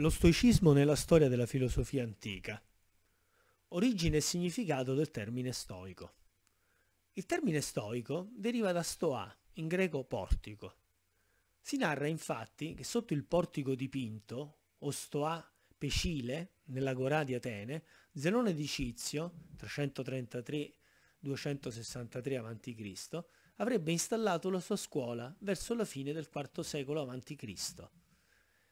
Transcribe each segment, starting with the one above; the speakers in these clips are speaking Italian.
Lo stoicismo nella storia della filosofia antica. Origine e significato del termine stoico. Il termine stoico deriva da stoa, in greco portico. Si narra infatti che sotto il portico dipinto, o stoa Pecile, nell'agorà di Atene, Zenone di Cizio, 333-263 a.C., avrebbe installato la sua scuola verso la fine del IV secolo a.C.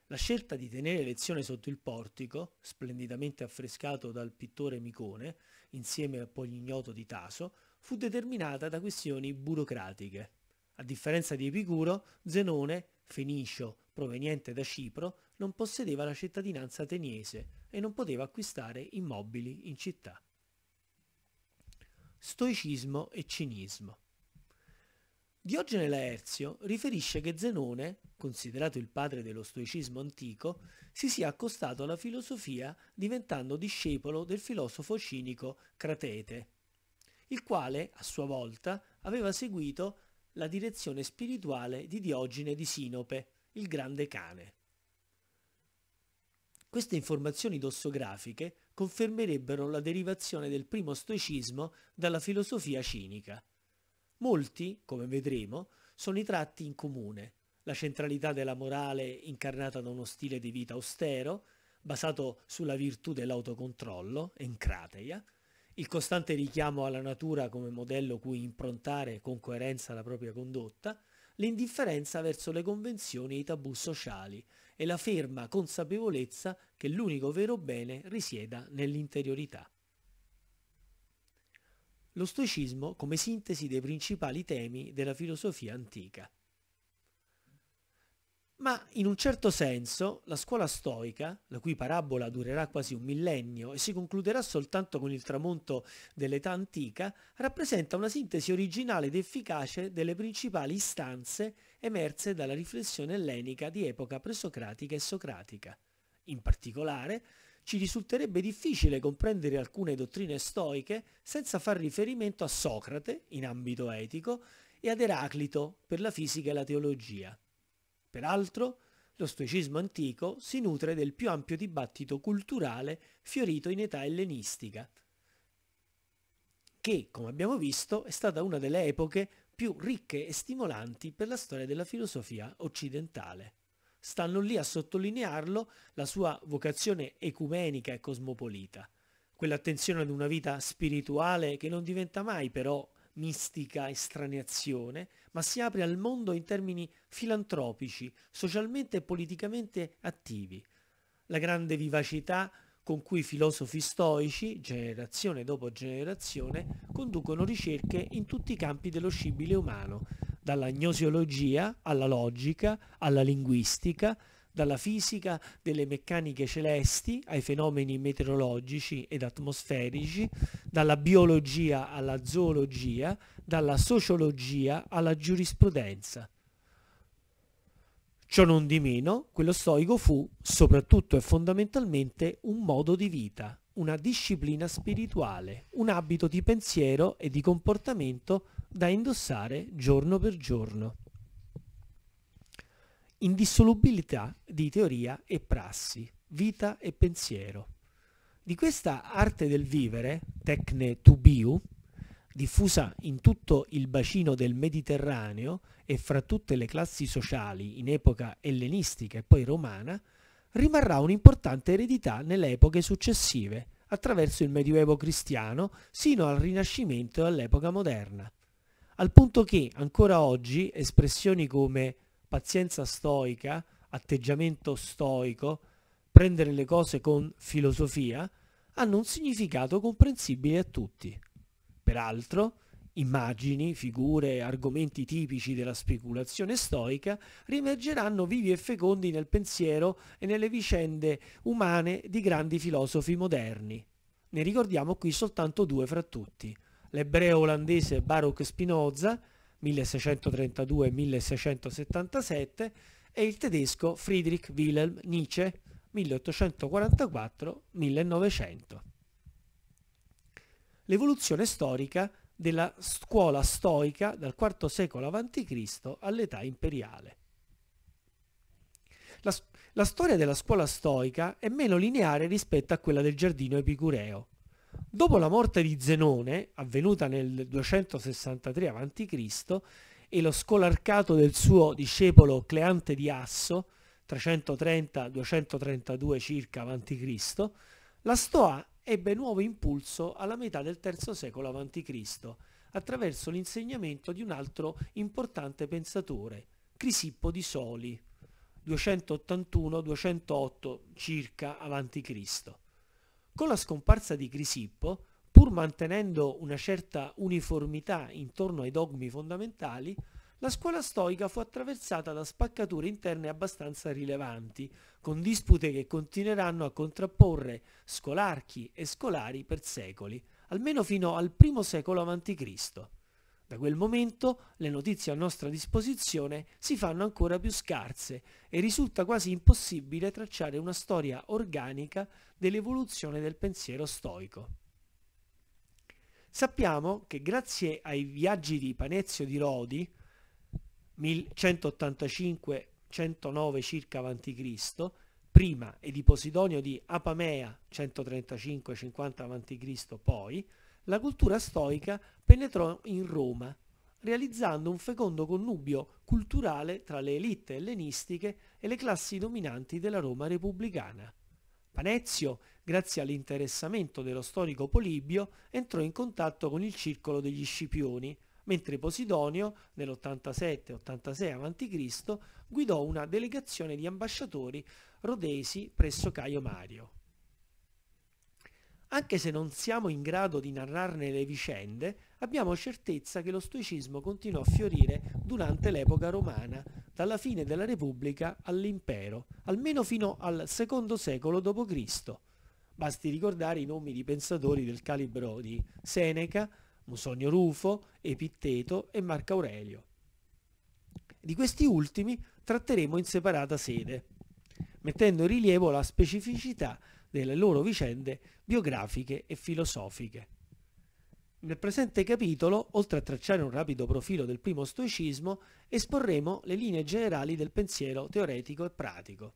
La scelta di tenere lezione sotto il portico, splendidamente affrescato dal pittore Micone, insieme a Polignoto di Taso, fu determinata da questioni burocratiche. A differenza di Epicuro, Zenone, fenicio proveniente da Cipro, non possedeva la cittadinanza ateniese e non poteva acquistare immobili in città. Stoicismo e cinismo Diogene Laerzio riferisce che Zenone, considerato il padre dello stoicismo antico, si sia accostato alla filosofia diventando discepolo del filosofo cinico Cratete, il quale, a sua volta, aveva seguito la direzione spirituale di Diogene di Sinope, il grande cane. Queste informazioni dossografiche confermerebbero la derivazione del primo stoicismo dalla filosofia cinica. Molti, come vedremo, sono i tratti in comune, la centralità della morale incarnata da uno stile di vita austero, basato sulla virtù dell'autocontrollo, encrateia, il costante richiamo alla natura come modello cui improntare con coerenza la propria condotta, l'indifferenza verso le convenzioni e i tabù sociali e la ferma consapevolezza che l'unico vero bene risieda nell'interiorità lo stoicismo come sintesi dei principali temi della filosofia antica. Ma in un certo senso la scuola stoica, la cui parabola durerà quasi un millennio e si concluderà soltanto con il tramonto dell'età antica, rappresenta una sintesi originale ed efficace delle principali istanze emerse dalla riflessione ellenica di epoca presocratica e socratica. In particolare, ci risulterebbe difficile comprendere alcune dottrine stoiche senza far riferimento a Socrate, in ambito etico, e ad Eraclito, per la fisica e la teologia. Peraltro, lo stoicismo antico si nutre del più ampio dibattito culturale fiorito in età ellenistica, che, come abbiamo visto, è stata una delle epoche più ricche e stimolanti per la storia della filosofia occidentale stanno lì a sottolinearlo la sua vocazione ecumenica e cosmopolita, quell'attenzione ad una vita spirituale che non diventa mai però mistica estraneazione, ma si apre al mondo in termini filantropici, socialmente e politicamente attivi. La grande vivacità con cui i filosofi stoici, generazione dopo generazione, conducono ricerche in tutti i campi dello scibile umano, dalla gnosiologia alla logica, alla linguistica, dalla fisica delle meccaniche celesti ai fenomeni meteorologici ed atmosferici, dalla biologia alla zoologia, dalla sociologia alla giurisprudenza. Ciò non di meno, quello stoico fu, soprattutto e fondamentalmente, un modo di vita, una disciplina spirituale, un abito di pensiero e di comportamento da indossare giorno per giorno. Indissolubilità di teoria e prassi, vita e pensiero. Di questa arte del vivere, tecne tubiu, diffusa in tutto il bacino del Mediterraneo e fra tutte le classi sociali in epoca ellenistica e poi romana, rimarrà un'importante eredità nelle epoche successive, attraverso il Medioevo cristiano sino al Rinascimento e all'epoca moderna, al punto che ancora oggi espressioni come pazienza stoica, atteggiamento stoico, prendere le cose con filosofia, hanno un significato comprensibile a tutti. Peraltro, immagini, figure, argomenti tipici della speculazione stoica riemergeranno vivi e fecondi nel pensiero e nelle vicende umane di grandi filosofi moderni. Ne ricordiamo qui soltanto due fra tutti, l'ebreo olandese Baruch Spinoza 1632-1677 e il tedesco Friedrich Wilhelm Nietzsche 1844-1900. L'evoluzione storica della scuola stoica dal IV secolo a.C. all'età imperiale. La, la storia della scuola stoica è meno lineare rispetto a quella del giardino epicureo. Dopo la morte di Zenone, avvenuta nel 263 a.C., e lo scolarcato del suo discepolo Cleante di Asso, 330-232 circa a.C., la Stoa ebbe nuovo impulso alla metà del III secolo a.C., attraverso l'insegnamento di un altro importante pensatore, Crisippo di Soli, 281-208 circa a.C. Con la scomparsa di Crisippo, pur mantenendo una certa uniformità intorno ai dogmi fondamentali, la scuola stoica fu attraversata da spaccature interne abbastanza rilevanti, con dispute che continueranno a contrapporre scolarchi e scolari per secoli, almeno fino al I secolo a.C. Da quel momento le notizie a nostra disposizione si fanno ancora più scarse e risulta quasi impossibile tracciare una storia organica dell'evoluzione del pensiero stoico. Sappiamo che grazie ai viaggi di Panezio di Rodi, 185-109 circa a.C., prima e di Posidonio di Apamea 135-50 a.C. poi, la cultura stoica penetrò in Roma, realizzando un fecondo connubio culturale tra le elite ellenistiche e le classi dominanti della Roma repubblicana. Panezio, grazie all'interessamento dello storico Polibio, entrò in contatto con il circolo degli Scipioni, mentre Posidonio, nell'87-86 a.C., guidò una delegazione di ambasciatori rodesi presso Caio Mario. Anche se non siamo in grado di narrarne le vicende, abbiamo certezza che lo stoicismo continuò a fiorire durante l'epoca romana, dalla fine della Repubblica all'impero, almeno fino al secondo secolo d.C. Basti ricordare i nomi di pensatori del calibro di Seneca, Musonio Rufo, Epitteto e Marco Aurelio. Di questi ultimi tratteremo in separata sede, mettendo in rilievo la specificità delle loro vicende biografiche e filosofiche. Nel presente capitolo, oltre a tracciare un rapido profilo del primo stoicismo, esporremo le linee generali del pensiero teoretico e pratico.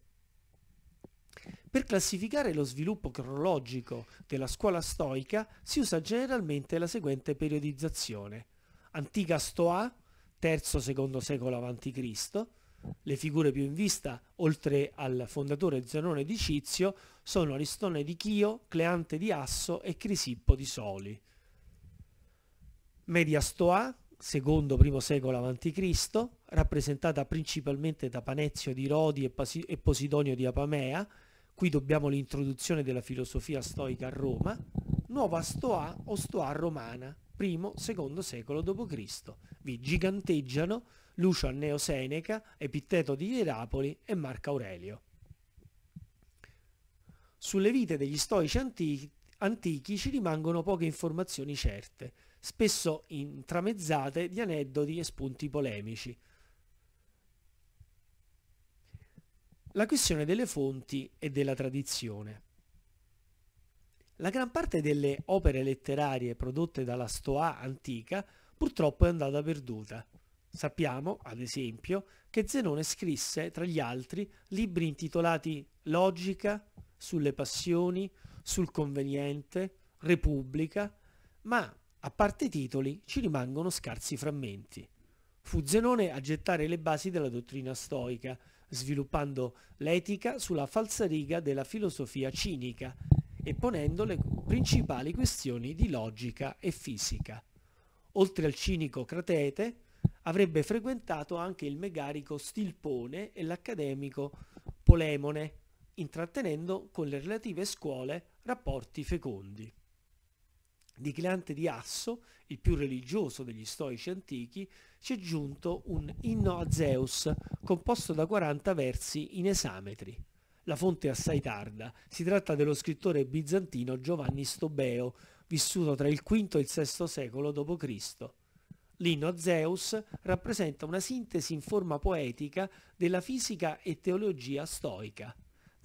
Per classificare lo sviluppo cronologico della scuola stoica si usa generalmente la seguente periodizzazione. Antica Stoa, III-II secolo a.C., le figure più in vista, oltre al fondatore Zenone di Cizio, sono Aristone di Chio, Cleante di Asso e Crisippo di Soli. Media Stoa, secondo primo secolo a.C., rappresentata principalmente da Panezio di Rodi e, e Posidonio di Apamea, qui dobbiamo l'introduzione della filosofia stoica a Roma, nuova Stoa o Stoa romana, primo, secondo secolo d.C. Vi giganteggiano Lucio Anneo Seneca, Epitteto di Ierapoli e Marco Aurelio. Sulle vite degli stoici antichi, antichi ci rimangono poche informazioni certe, spesso intramezzate di aneddoti e spunti polemici. La questione delle fonti e della tradizione. La gran parte delle opere letterarie prodotte dalla Stoa antica purtroppo è andata perduta. Sappiamo, ad esempio, che Zenone scrisse, tra gli altri, libri intitolati Logica, sulle passioni, sul conveniente, Repubblica, ma a parte i titoli ci rimangono scarsi frammenti. Fu Zenone a gettare le basi della dottrina stoica, sviluppando l'etica sulla falsariga della filosofia cinica e ponendo le principali questioni di logica e fisica. Oltre al cinico Cratete, avrebbe frequentato anche il megarico Stilpone e l'accademico Polemone, intrattenendo con le relative scuole rapporti fecondi. Dichiante di Asso, il più religioso degli stoici antichi, ci è giunto un inno a Zeus, composto da 40 versi in esametri. La fonte è assai tarda, si tratta dello scrittore bizantino Giovanni Stobeo, vissuto tra il V e il VI secolo d.C. L'inno a Zeus rappresenta una sintesi in forma poetica della fisica e teologia stoica.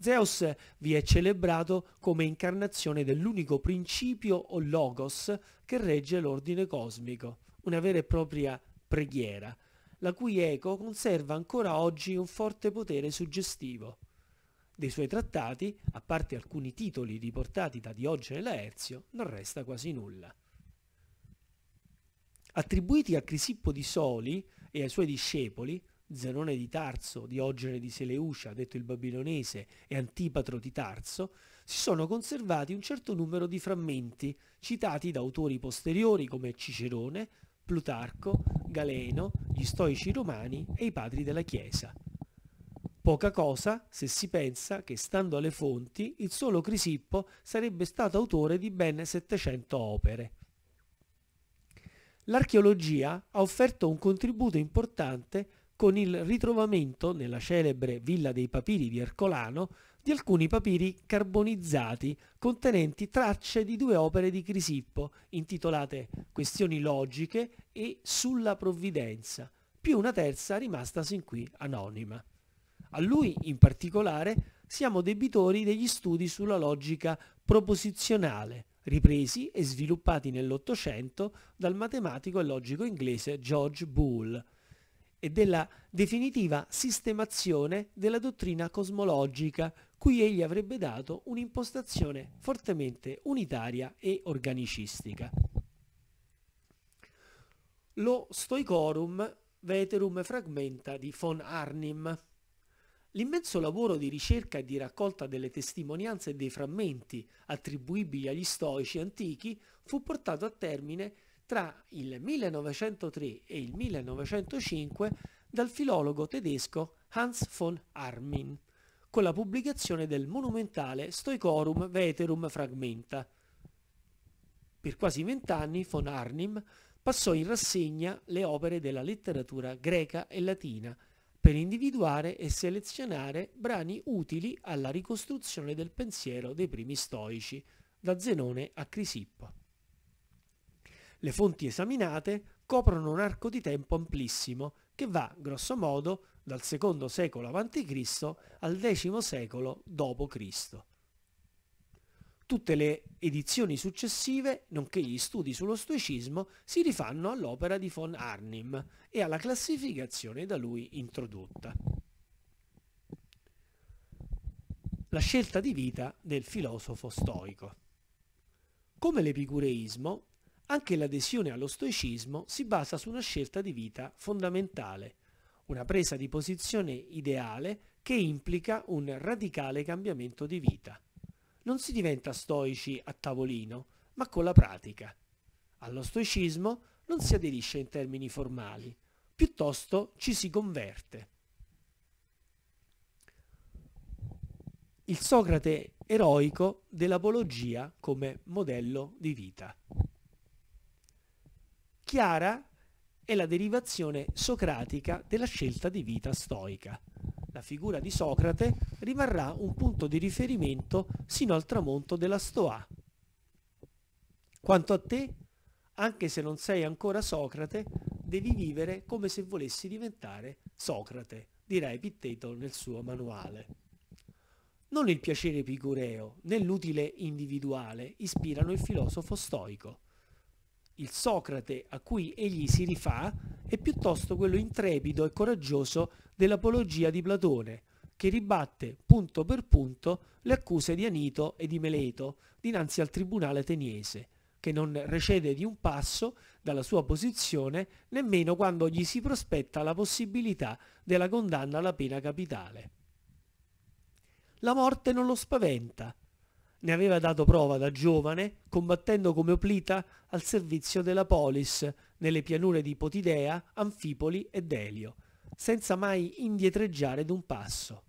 Zeus vi è celebrato come incarnazione dell'unico principio o logos che regge l'ordine cosmico, una vera e propria preghiera, la cui eco conserva ancora oggi un forte potere suggestivo. Dei suoi trattati, a parte alcuni titoli riportati da Diogene Laerzio, non resta quasi nulla. Attribuiti a Crisippo di Soli e ai suoi discepoli, Zenone di Tarso, Diogene di Seleucia, detto il babilonese, e Antipatro di Tarso, si sono conservati un certo numero di frammenti citati da autori posteriori come Cicerone, Plutarco, Galeno, gli stoici romani e i padri della Chiesa. Poca cosa se si pensa che, stando alle fonti, il solo Crisippo sarebbe stato autore di ben 700 opere. L'archeologia ha offerto un contributo importante con il ritrovamento nella celebre Villa dei Papiri di Ercolano di alcuni papiri carbonizzati contenenti tracce di due opere di Crisippo intitolate Questioni logiche e Sulla provvidenza, più una terza rimasta sin qui anonima. A lui in particolare siamo debitori degli studi sulla logica proposizionale, ripresi e sviluppati nell'Ottocento dal matematico e logico inglese George Boole, e della definitiva sistemazione della dottrina cosmologica, cui egli avrebbe dato un'impostazione fortemente unitaria e organicistica. Lo Stoicorum Veterum Fragmenta di von Arnim. L'immenso lavoro di ricerca e di raccolta delle testimonianze e dei frammenti attribuibili agli stoici antichi fu portato a termine tra il 1903 e il 1905 dal filologo tedesco Hans von Armin, con la pubblicazione del monumentale Stoicorum Veterum Fragmenta. Per quasi vent'anni von Arnim passò in rassegna le opere della letteratura greca e latina per individuare e selezionare brani utili alla ricostruzione del pensiero dei primi stoici, da Zenone a Crisippo. Le fonti esaminate coprono un arco di tempo amplissimo che va, grosso modo, dal secondo secolo a.C. al X secolo d.C. Tutte le edizioni successive, nonché gli studi sullo stoicismo, si rifanno all'opera di von Arnim e alla classificazione da lui introdotta. La scelta di vita del filosofo stoico. Come l'epicureismo, anche l'adesione allo stoicismo si basa su una scelta di vita fondamentale, una presa di posizione ideale che implica un radicale cambiamento di vita. Non si diventa stoici a tavolino, ma con la pratica. Allo stoicismo non si aderisce in termini formali, piuttosto ci si converte. Il Socrate eroico dell'apologia come modello di vita chiara è la derivazione socratica della scelta di vita stoica. La figura di Socrate rimarrà un punto di riferimento sino al tramonto della Stoa. Quanto a te, anche se non sei ancora Socrate, devi vivere come se volessi diventare Socrate, dirà Epitteto nel suo manuale. Non il piacere epicureo né l'utile individuale ispirano il filosofo stoico il Socrate a cui egli si rifà è piuttosto quello intrepido e coraggioso dell'apologia di Platone, che ribatte punto per punto le accuse di Anito e di Meleto dinanzi al tribunale ateniese, che non recede di un passo dalla sua posizione nemmeno quando gli si prospetta la possibilità della condanna alla pena capitale. La morte non lo spaventa, ne aveva dato prova da giovane combattendo come oplita al servizio della polis nelle pianure di Potidea, Anfipoli e Delio, senza mai indietreggiare d'un passo.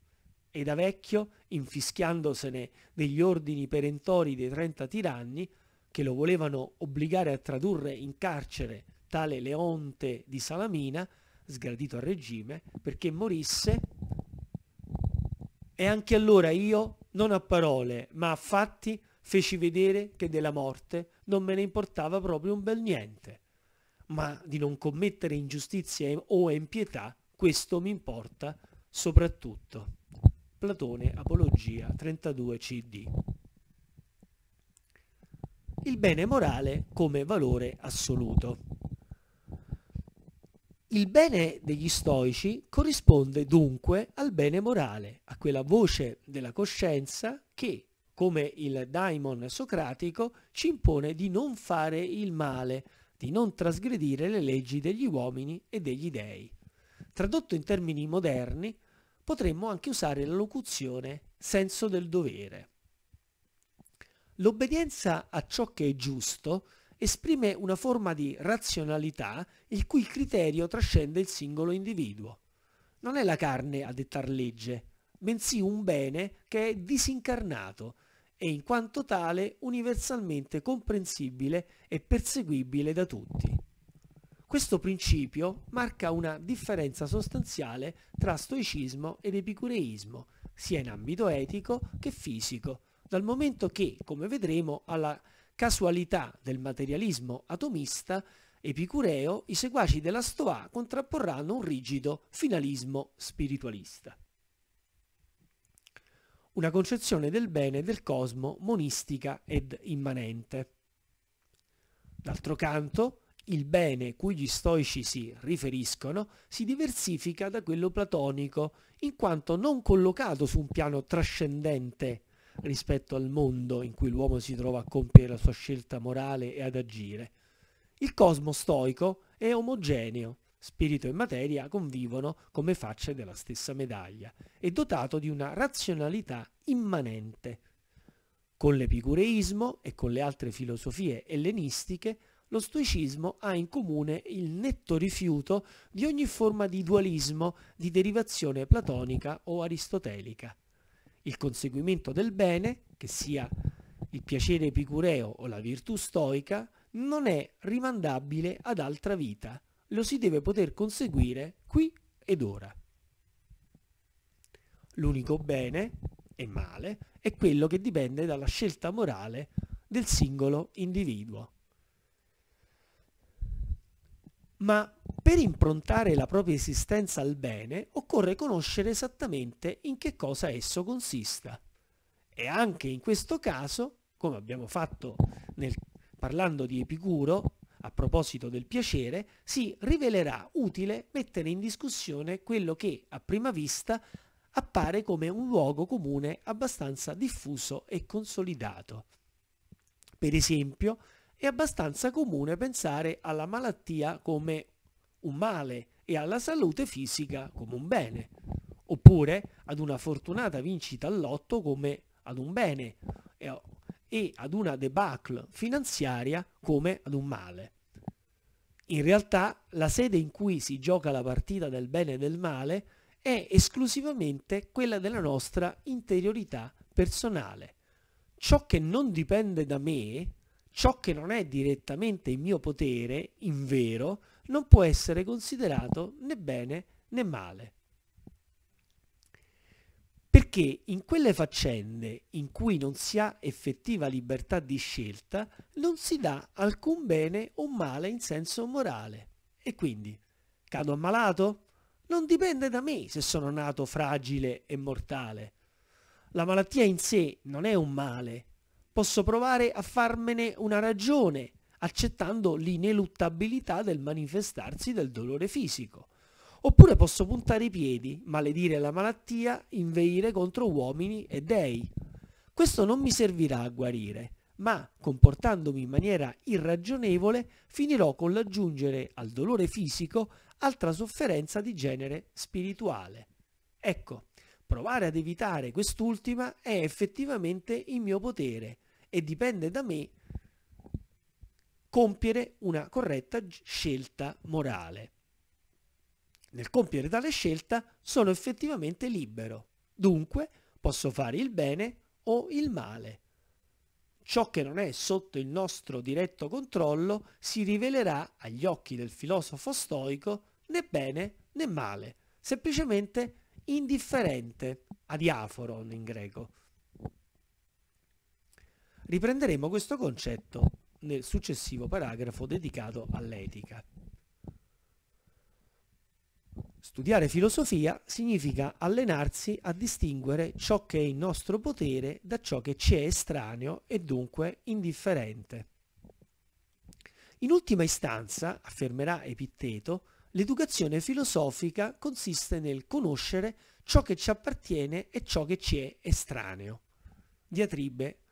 E da vecchio, infischiandosene degli ordini perentori dei trenta tiranni, che lo volevano obbligare a tradurre in carcere tale Leonte di Salamina, sgradito al regime, perché morisse, e anche allora io, non a parole, ma a fatti, feci vedere che della morte non me ne importava proprio un bel niente. Ma di non commettere ingiustizie o impietà, questo mi importa soprattutto. Platone, Apologia 32 CD. Il bene morale come valore assoluto. Il bene degli stoici corrisponde dunque al bene morale, a quella voce della coscienza che, come il daimon socratico, ci impone di non fare il male, di non trasgredire le leggi degli uomini e degli dei. Tradotto in termini moderni, potremmo anche usare la locuzione senso del dovere. L'obbedienza a ciò che è giusto esprime una forma di razionalità il cui criterio trascende il singolo individuo. Non è la carne a dettar legge, bensì un bene che è disincarnato e in quanto tale universalmente comprensibile e perseguibile da tutti. Questo principio marca una differenza sostanziale tra stoicismo ed epicureismo, sia in ambito etico che fisico, dal momento che, come vedremo, alla casualità del materialismo atomista epicureo, i seguaci della Stoa contrapporranno un rigido finalismo spiritualista. Una concezione del bene e del cosmo monistica ed immanente. D'altro canto, il bene cui gli stoici si riferiscono si diversifica da quello platonico, in quanto non collocato su un piano trascendente rispetto al mondo in cui l'uomo si trova a compiere la sua scelta morale e ad agire. Il cosmo stoico è omogeneo, spirito e materia convivono come facce della stessa medaglia, e dotato di una razionalità immanente. Con l'epicureismo e con le altre filosofie ellenistiche, lo stoicismo ha in comune il netto rifiuto di ogni forma di dualismo di derivazione platonica o aristotelica il conseguimento del bene, che sia il piacere epicureo o la virtù stoica, non è rimandabile ad altra vita, lo si deve poter conseguire qui ed ora. L'unico bene e male è quello che dipende dalla scelta morale del singolo individuo. Ma per improntare la propria esistenza al bene occorre conoscere esattamente in che cosa esso consista. E anche in questo caso, come abbiamo fatto nel, parlando di Epicuro, a proposito del piacere, si rivelerà utile mettere in discussione quello che a prima vista appare come un luogo comune abbastanza diffuso e consolidato. Per esempio, è abbastanza comune pensare alla malattia come un male e alla salute fisica come un bene, oppure ad una fortunata vincita all'otto come ad un bene e ad una debacle finanziaria come ad un male. In realtà la sede in cui si gioca la partita del bene e del male è esclusivamente quella della nostra interiorità personale. Ciò che non dipende da me ciò che non è direttamente in mio potere, in vero, non può essere considerato né bene né male. Perché in quelle faccende in cui non si ha effettiva libertà di scelta, non si dà alcun bene o male in senso morale. E quindi, cado ammalato? Non dipende da me se sono nato fragile e mortale. La malattia in sé non è un male, posso provare a farmene una ragione, accettando l'ineluttabilità del manifestarsi del dolore fisico. Oppure posso puntare i piedi, maledire la malattia, inveire contro uomini e dei. Questo non mi servirà a guarire, ma comportandomi in maniera irragionevole finirò con l'aggiungere al dolore fisico altra sofferenza di genere spirituale. Ecco, provare ad evitare quest'ultima è effettivamente in mio potere, e dipende da me compiere una corretta scelta morale. Nel compiere tale scelta sono effettivamente libero, dunque posso fare il bene o il male. Ciò che non è sotto il nostro diretto controllo si rivelerà agli occhi del filosofo stoico né bene né male, semplicemente indifferente, adiaforon in greco. Riprenderemo questo concetto nel successivo paragrafo dedicato all'etica. Studiare filosofia significa allenarsi a distinguere ciò che è in nostro potere da ciò che ci è estraneo e dunque indifferente. In ultima istanza, affermerà Epitteto, l'educazione filosofica consiste nel conoscere ciò che ci appartiene e ciò che ci è estraneo. Diatribe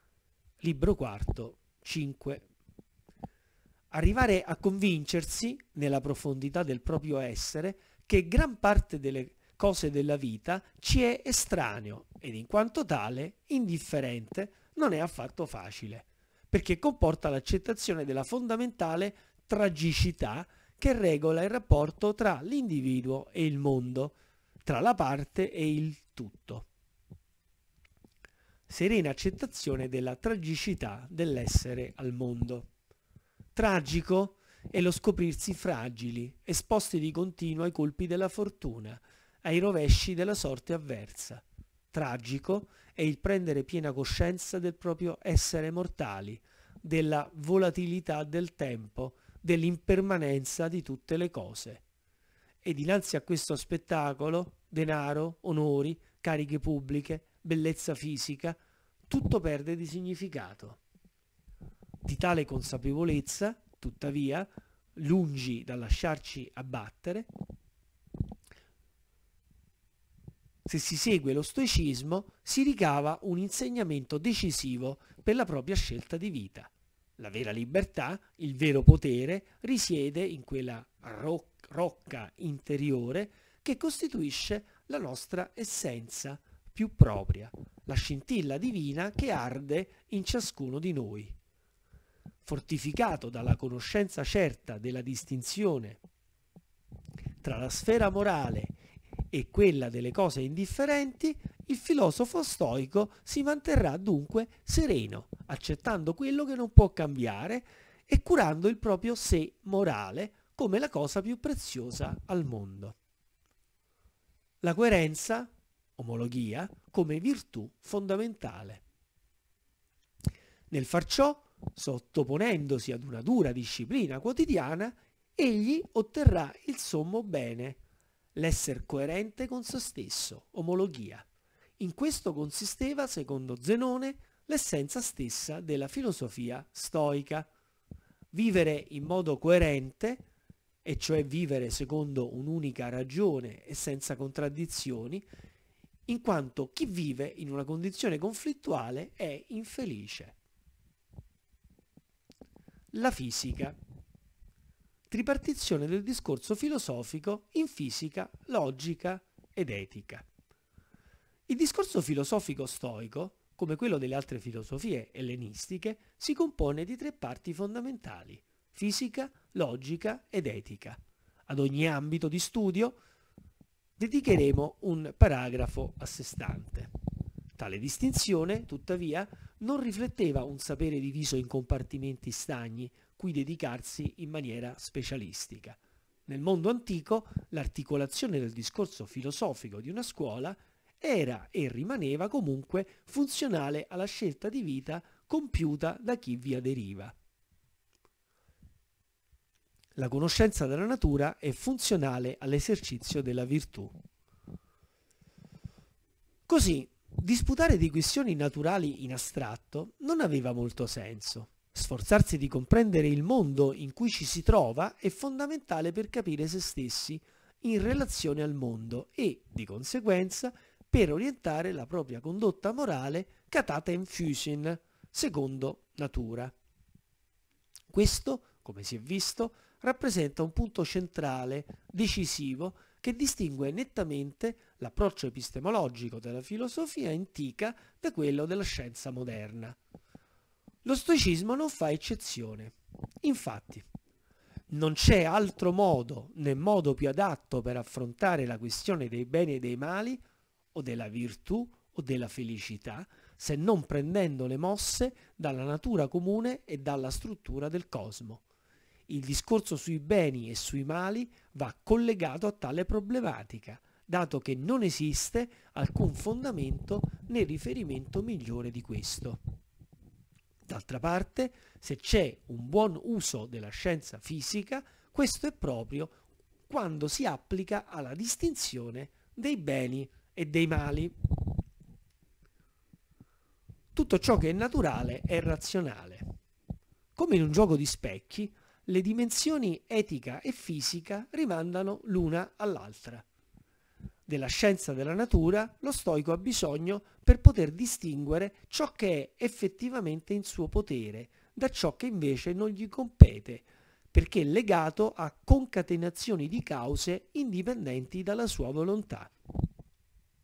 libro quarto, 5. Arrivare a convincersi, nella profondità del proprio essere, che gran parte delle cose della vita ci è estraneo ed in quanto tale, indifferente, non è affatto facile, perché comporta l'accettazione della fondamentale tragicità che regola il rapporto tra l'individuo e il mondo, tra la parte e il tutto serena accettazione della tragicità dell'essere al mondo. Tragico è lo scoprirsi fragili, esposti di continuo ai colpi della fortuna, ai rovesci della sorte avversa. Tragico è il prendere piena coscienza del proprio essere mortali, della volatilità del tempo, dell'impermanenza di tutte le cose. E dinanzi a questo spettacolo, denaro, onori, cariche pubbliche, bellezza fisica, tutto perde di significato. Di tale consapevolezza, tuttavia, lungi da lasciarci abbattere, se si segue lo stoicismo si ricava un insegnamento decisivo per la propria scelta di vita. La vera libertà, il vero potere, risiede in quella roc- rocca interiore che costituisce la nostra essenza, più propria, la scintilla divina che arde in ciascuno di noi. Fortificato dalla conoscenza certa della distinzione tra la sfera morale e quella delle cose indifferenti, il filosofo stoico si manterrà dunque sereno, accettando quello che non può cambiare e curando il proprio sé morale come la cosa più preziosa al mondo. La coerenza omologia, come virtù fondamentale. Nel far ciò, sottoponendosi ad una dura disciplina quotidiana, egli otterrà il sommo bene, l'essere coerente con se stesso, omologia. In questo consisteva, secondo Zenone, l'essenza stessa della filosofia stoica. Vivere in modo coerente, e cioè vivere secondo un'unica ragione e senza contraddizioni, in quanto chi vive in una condizione conflittuale è infelice. La fisica. Tripartizione del discorso filosofico in fisica, logica ed etica. Il discorso filosofico stoico, come quello delle altre filosofie ellenistiche, si compone di tre parti fondamentali, fisica, logica ed etica. Ad ogni ambito di studio dedicheremo un paragrafo a sé stante. Tale distinzione, tuttavia, non rifletteva un sapere diviso in compartimenti stagni, cui dedicarsi in maniera specialistica. Nel mondo antico l'articolazione del discorso filosofico di una scuola era e rimaneva comunque funzionale alla scelta di vita compiuta da chi vi aderiva. La conoscenza della natura è funzionale all'esercizio della virtù. Così, disputare di questioni naturali in astratto non aveva molto senso. Sforzarsi di comprendere il mondo in cui ci si trova è fondamentale per capire se stessi in relazione al mondo e, di conseguenza, per orientare la propria condotta morale catata in fusion, secondo natura. Questo, come si è visto, rappresenta un punto centrale, decisivo, che distingue nettamente l'approccio epistemologico della filosofia antica da quello della scienza moderna. Lo stoicismo non fa eccezione. Infatti, non c'è altro modo né modo più adatto per affrontare la questione dei beni e dei mali, o della virtù o della felicità, se non prendendo le mosse dalla natura comune e dalla struttura del cosmo. Il discorso sui beni e sui mali va collegato a tale problematica, dato che non esiste alcun fondamento né riferimento migliore di questo. D'altra parte, se c'è un buon uso della scienza fisica, questo è proprio quando si applica alla distinzione dei beni e dei mali. Tutto ciò che è naturale è razionale. Come in un gioco di specchi, le dimensioni etica e fisica rimandano l'una all'altra. Della scienza della natura lo stoico ha bisogno per poter distinguere ciò che è effettivamente in suo potere da ciò che invece non gli compete, perché è legato a concatenazioni di cause indipendenti dalla sua volontà.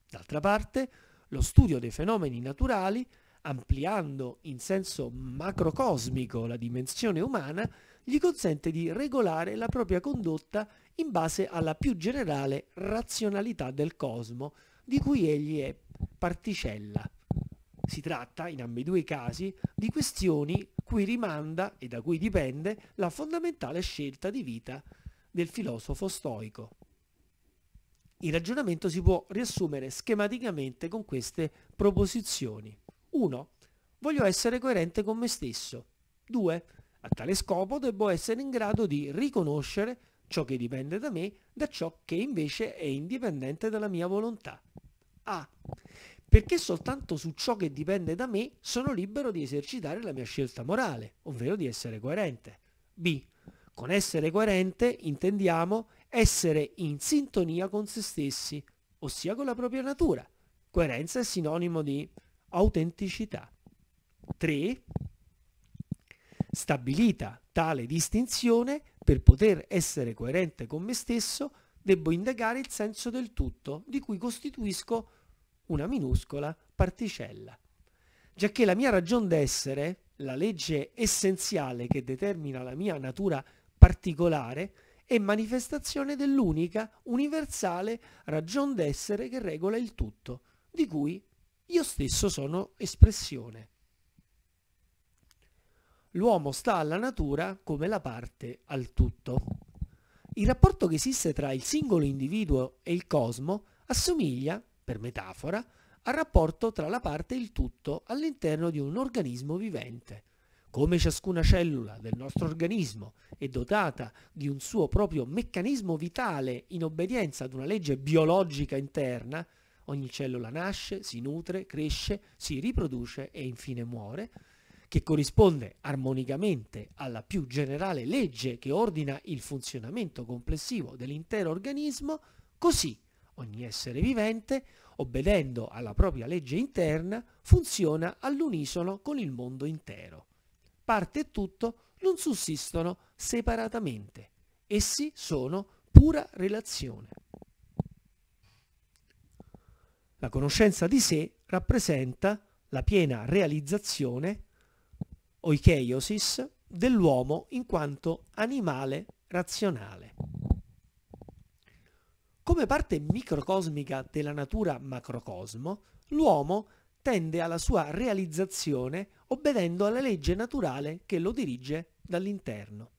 D'altra parte, lo studio dei fenomeni naturali, ampliando in senso macrocosmico la dimensione umana, gli consente di regolare la propria condotta in base alla più generale razionalità del cosmo, di cui egli è particella. Si tratta, in ambedue i casi, di questioni cui rimanda e da cui dipende la fondamentale scelta di vita del filosofo stoico. Il ragionamento si può riassumere schematicamente con queste proposizioni. 1. Voglio essere coerente con me stesso. 2. A tale scopo debbo essere in grado di riconoscere ciò che dipende da me da ciò che invece è indipendente dalla mia volontà. A. Perché soltanto su ciò che dipende da me sono libero di esercitare la mia scelta morale, ovvero di essere coerente. B. Con essere coerente intendiamo essere in sintonia con se stessi, ossia con la propria natura. Coerenza è sinonimo di autenticità. 3 stabilita tale distinzione, per poter essere coerente con me stesso, debbo indagare il senso del tutto, di cui costituisco una minuscola particella. Giacché la mia ragion d'essere, la legge essenziale che determina la mia natura particolare, è manifestazione dell'unica, universale ragion d'essere che regola il tutto, di cui io stesso sono espressione l'uomo sta alla natura come la parte al tutto. Il rapporto che esiste tra il singolo individuo e il cosmo assomiglia, per metafora, al rapporto tra la parte e il tutto all'interno di un organismo vivente. Come ciascuna cellula del nostro organismo è dotata di un suo proprio meccanismo vitale in obbedienza ad una legge biologica interna, ogni cellula nasce, si nutre, cresce, si riproduce e infine muore, che corrisponde armonicamente alla più generale legge che ordina il funzionamento complessivo dell'intero organismo, così ogni essere vivente, obbedendo alla propria legge interna, funziona all'unisono con il mondo intero. Parte e tutto non sussistono separatamente, essi sono pura relazione. La conoscenza di sé rappresenta la piena realizzazione oikeiosis dell'uomo in quanto animale razionale. Come parte microcosmica della natura macrocosmo, l'uomo tende alla sua realizzazione obbedendo alla legge naturale che lo dirige dall'interno.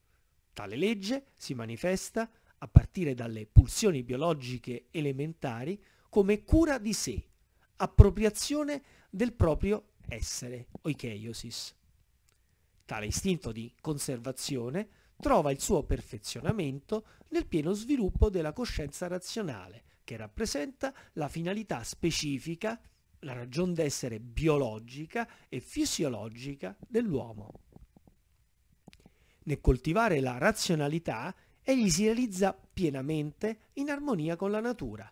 Tale legge si manifesta a partire dalle pulsioni biologiche elementari come cura di sé, appropriazione del proprio essere, oikeiosis. Tale istinto di conservazione trova il suo perfezionamento nel pieno sviluppo della coscienza razionale, che rappresenta la finalità specifica, la ragion d'essere biologica e fisiologica dell'uomo. Nel coltivare la razionalità, egli si realizza pienamente in armonia con la natura.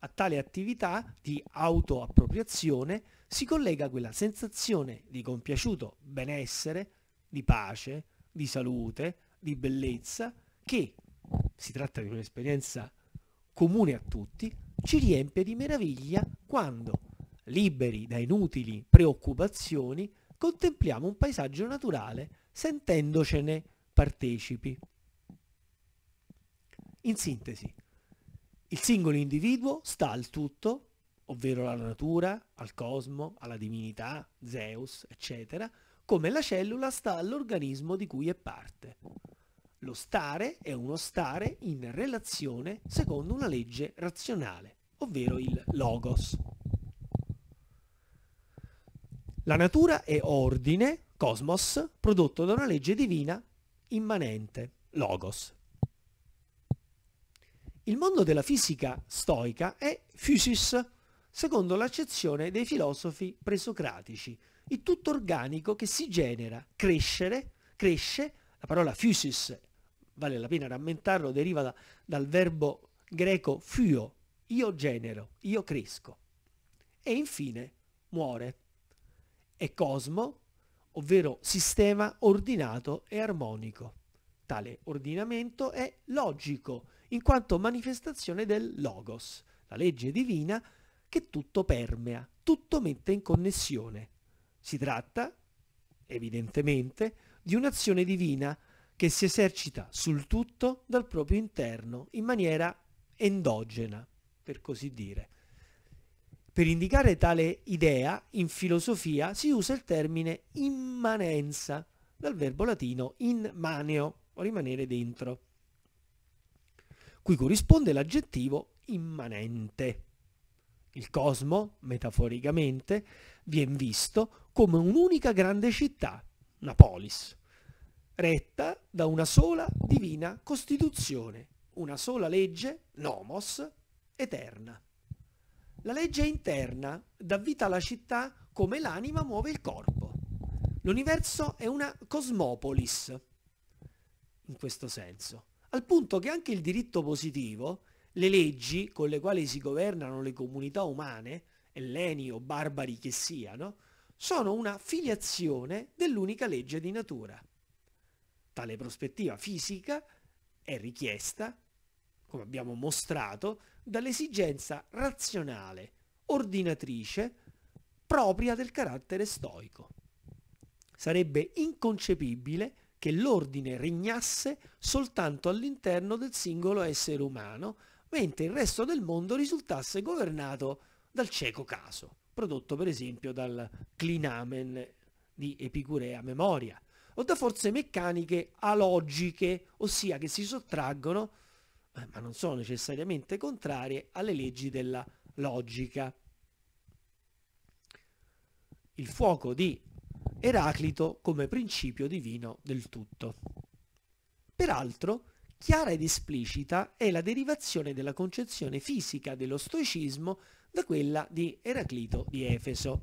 A tale attività di autoappropriazione si collega quella sensazione di compiaciuto benessere di pace, di salute, di bellezza, che si tratta di un'esperienza comune a tutti, ci riempie di meraviglia quando, liberi da inutili preoccupazioni, contempliamo un paesaggio naturale sentendocene partecipi. In sintesi, il singolo individuo sta al tutto, ovvero alla natura, al cosmo, alla divinità, Zeus, eccetera, come la cellula sta all'organismo di cui è parte. Lo stare è uno stare in relazione secondo una legge razionale, ovvero il logos. La natura è ordine, cosmos, prodotto da una legge divina immanente, logos. Il mondo della fisica stoica è physis, secondo l'accezione dei filosofi presocratici, il tutto organico che si genera, crescere, cresce, la parola physis, vale la pena rammentarlo, deriva da, dal verbo greco fuio, io genero, io cresco. E infine muore. È cosmo, ovvero sistema ordinato e armonico. Tale ordinamento è logico, in quanto manifestazione del logos, la legge divina che tutto permea, tutto mette in connessione. Si tratta, evidentemente, di un'azione divina che si esercita sul tutto dal proprio interno in maniera endogena, per così dire. Per indicare tale idea, in filosofia si usa il termine immanenza, dal verbo latino in maneo, o rimanere dentro, cui corrisponde l'aggettivo immanente. Il cosmo, metaforicamente, viene visto come un'unica grande città, una polis, retta da una sola divina Costituzione, una sola legge, nomos, eterna. La legge interna dà vita alla città come l'anima muove il corpo. L'universo è una cosmopolis, in questo senso, al punto che anche il diritto positivo, le leggi con le quali si governano le comunità umane, elleni o barbari che siano, sono una filiazione dell'unica legge di natura. Tale prospettiva fisica è richiesta, come abbiamo mostrato, dall'esigenza razionale, ordinatrice, propria del carattere stoico. Sarebbe inconcepibile che l'ordine regnasse soltanto all'interno del singolo essere umano, mentre il resto del mondo risultasse governato dal cieco caso prodotto per esempio dal clinamen di Epicurea Memoria, o da forze meccaniche alogiche, ossia che si sottraggono, eh, ma non sono necessariamente contrarie, alle leggi della logica. Il fuoco di Eraclito come principio divino del tutto. Peraltro, chiara ed esplicita è la derivazione della concezione fisica dello stoicismo da quella di Eraclito di Efeso.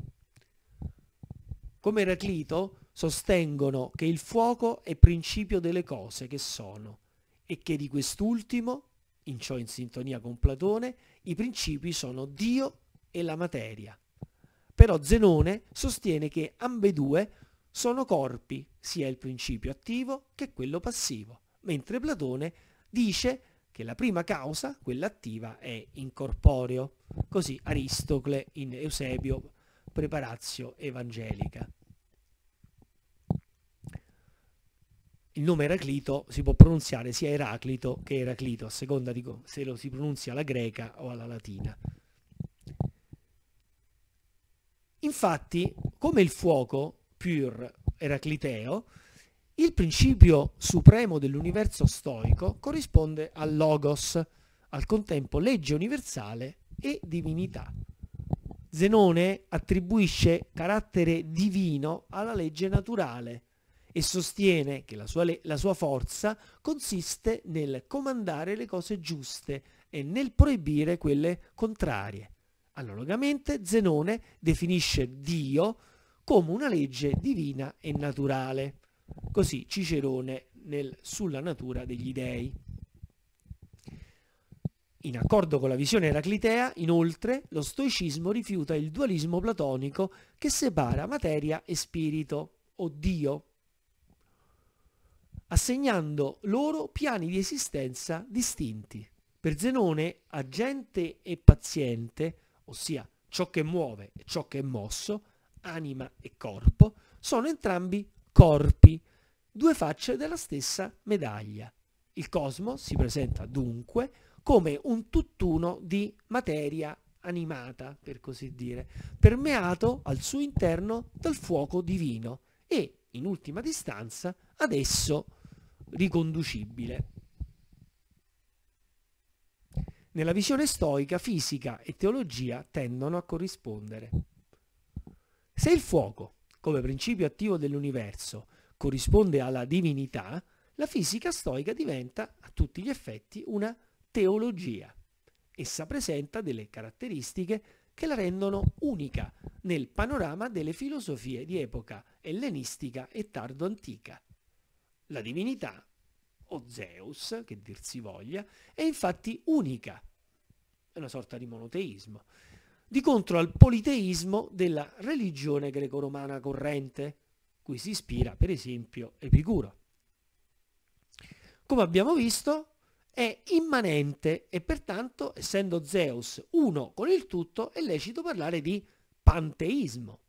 Come Eraclito sostengono che il fuoco è principio delle cose che sono e che di quest'ultimo, in ciò in sintonia con Platone, i principi sono Dio e la materia. Però Zenone sostiene che ambedue sono corpi, sia il principio attivo che quello passivo, mentre Platone dice che che la prima causa, quella attiva, è incorporeo. Così Aristocle in Eusebio Preparatio Evangelica. Il nome Eraclito si può pronunziare sia Eraclito che Eraclito, a seconda di se lo si pronuncia alla greca o alla latina. Infatti, come il fuoco, pur eracliteo, il principio supremo dell'universo stoico corrisponde al logos, al contempo legge universale e divinità. Zenone attribuisce carattere divino alla legge naturale e sostiene che la sua, la sua, forza consiste nel comandare le cose giuste e nel proibire quelle contrarie. Analogamente Zenone definisce Dio come una legge divina e naturale. Così Cicerone nel Sulla natura degli dei. In accordo con la visione eraclitea, inoltre, lo stoicismo rifiuta il dualismo platonico che separa materia e spirito, o Dio, assegnando loro piani di esistenza distinti. Per Zenone, agente e paziente, ossia ciò che muove e ciò che è mosso, anima e corpo, sono entrambi corpi, due facce della stessa medaglia. Il cosmo si presenta dunque come un tutt'uno di materia animata, per così dire, permeato al suo interno dal fuoco divino e, in ultima distanza, ad esso riconducibile. Nella visione stoica fisica e teologia tendono a corrispondere. Se il fuoco come principio attivo dell'universo corrisponde alla divinità, la fisica stoica diventa a tutti gli effetti una teologia. Essa presenta delle caratteristiche che la rendono unica nel panorama delle filosofie di epoca ellenistica e tardo-antica. La divinità, o Zeus, che dir si voglia, è infatti unica, è una sorta di monoteismo, di contro al politeismo della religione greco-romana corrente, cui si ispira per esempio Epicuro. Come abbiamo visto, è immanente e pertanto, essendo Zeus uno con il tutto, è lecito parlare di panteismo,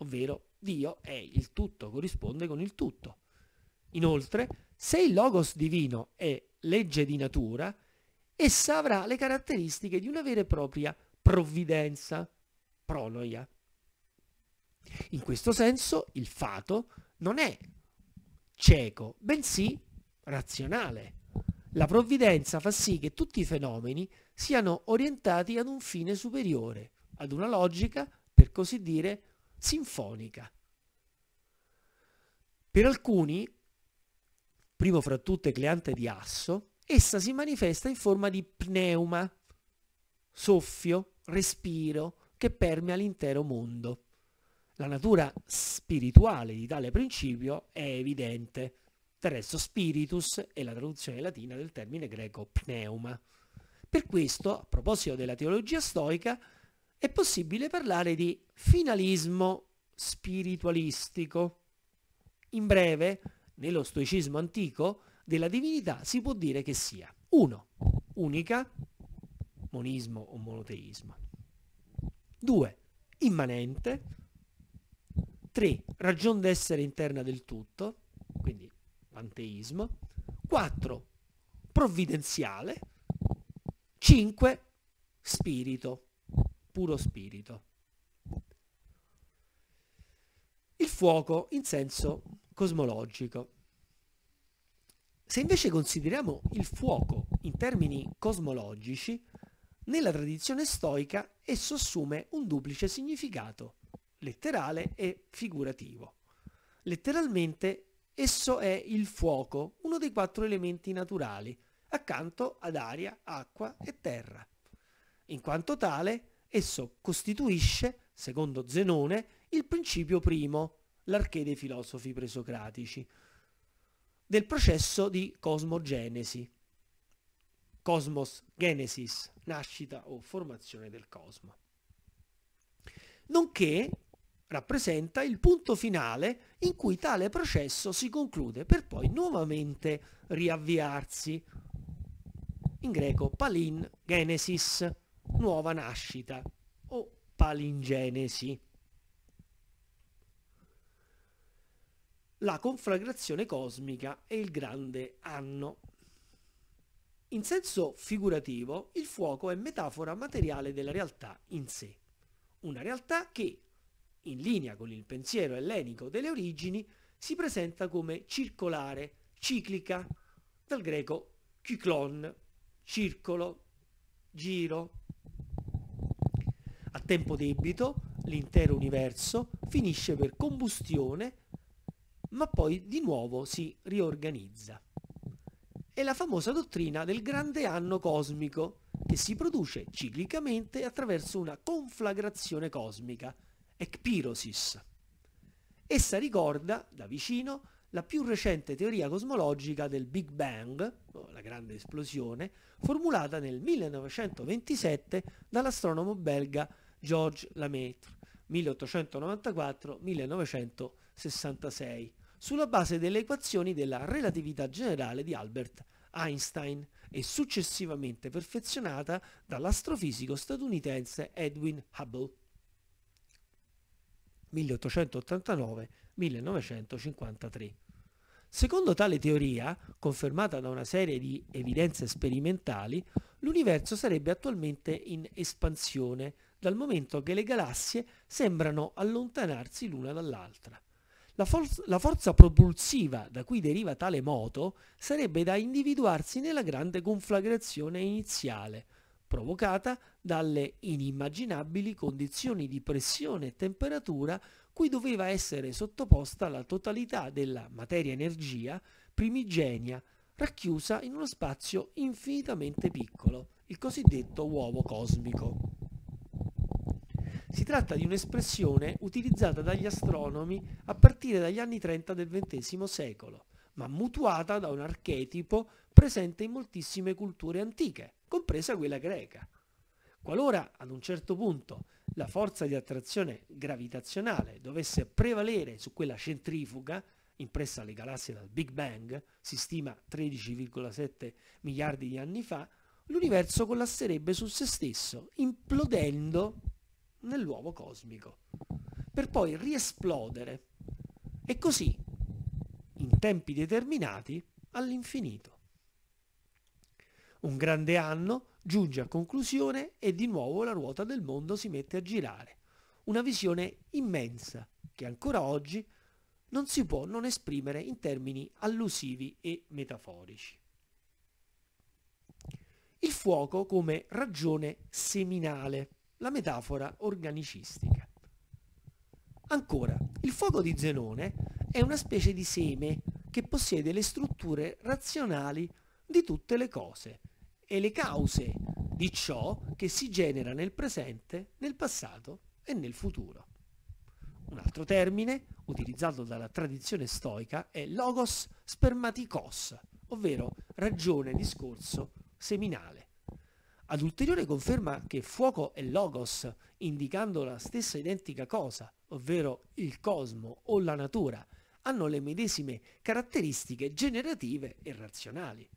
ovvero Dio è il tutto, corrisponde con il tutto. Inoltre, se il logos divino è legge di natura, essa avrà le caratteristiche di una vera e propria provvidenza, pronoia. In questo senso il fato non è cieco, bensì razionale. La provvidenza fa sì che tutti i fenomeni siano orientati ad un fine superiore, ad una logica, per così dire, sinfonica. Per alcuni, primo fra tutte Cleante di Asso, essa si manifesta in forma di pneuma, soffio, respiro che permea l'intero mondo. La natura spirituale di tale principio è evidente. Del resto spiritus è la traduzione latina del termine greco pneuma. Per questo, a proposito della teologia stoica, è possibile parlare di finalismo spiritualistico. In breve, nello stoicismo antico, della divinità si può dire che sia 1. Unica, monismo o monoteismo. 2. Immanente. 3. Ragion d'essere interna del tutto, quindi panteismo. 4. Provvidenziale. 5. Spirito, puro spirito. Il fuoco in senso cosmologico. Se invece consideriamo il fuoco in termini cosmologici, nella tradizione stoica esso assume un duplice significato, letterale e figurativo. Letteralmente esso è il fuoco, uno dei quattro elementi naturali, accanto ad aria, acqua e terra. In quanto tale, esso costituisce, secondo Zenone, il principio primo, l'archè dei filosofi presocratici, del processo di cosmogenesi, cosmos genesis, nascita o formazione del cosmo. Nonché rappresenta il punto finale in cui tale processo si conclude per poi nuovamente riavviarsi. In greco palin genesis, nuova nascita o palingenesi. La conflagrazione cosmica e il grande anno in senso figurativo, il fuoco è metafora materiale della realtà in sé, una realtà che, in linea con il pensiero ellenico delle origini, si presenta come circolare, ciclica, dal greco cyclon, circolo, giro. A tempo debito, l'intero universo finisce per combustione, ma poi di nuovo si riorganizza è la famosa dottrina del grande anno cosmico, che si produce ciclicamente attraverso una conflagrazione cosmica, Ekpirosis. Essa ricorda, da vicino, la più recente teoria cosmologica del Big Bang, la grande esplosione, formulata nel 1927 dall'astronomo belga Georges Lemaître, 1894-1966 sulla base delle equazioni della relatività generale di Albert Einstein e successivamente perfezionata dall'astrofisico statunitense Edwin Hubble 1889-1953. Secondo tale teoria, confermata da una serie di evidenze sperimentali, l'universo sarebbe attualmente in espansione, dal momento che le galassie sembrano allontanarsi l'una dall'altra. La, for- la forza propulsiva da cui deriva tale moto sarebbe da individuarsi nella grande conflagrazione iniziale, provocata dalle inimmaginabili condizioni di pressione e temperatura cui doveva essere sottoposta la totalità della materia-energia primigenia, racchiusa in uno spazio infinitamente piccolo, il cosiddetto uovo cosmico. Si tratta di un'espressione utilizzata dagli astronomi a partire dagli anni 30 del XX secolo, ma mutuata da un archetipo presente in moltissime culture antiche, compresa quella greca. Qualora ad un certo punto la forza di attrazione gravitazionale dovesse prevalere su quella centrifuga, impressa alle galassie dal Big Bang, si stima 13,7 miliardi di anni fa, l'universo collasserebbe su se stesso, implodendo nell'uovo cosmico, per poi riesplodere e così, in tempi determinati, all'infinito. Un grande anno giunge a conclusione e di nuovo la ruota del mondo si mette a girare. Una visione immensa che ancora oggi non si può non esprimere in termini allusivi e metaforici. Il fuoco come ragione seminale la metafora organicistica. Ancora, il fuoco di Zenone è una specie di seme che possiede le strutture razionali di tutte le cose e le cause di ciò che si genera nel presente, nel passato e nel futuro. Un altro termine utilizzato dalla tradizione stoica è logos spermaticos, ovvero ragione discorso seminale. Ad ulteriore conferma che fuoco è logos, indicando la stessa identica cosa, ovvero il cosmo o la natura, hanno le medesime caratteristiche generative e razionali.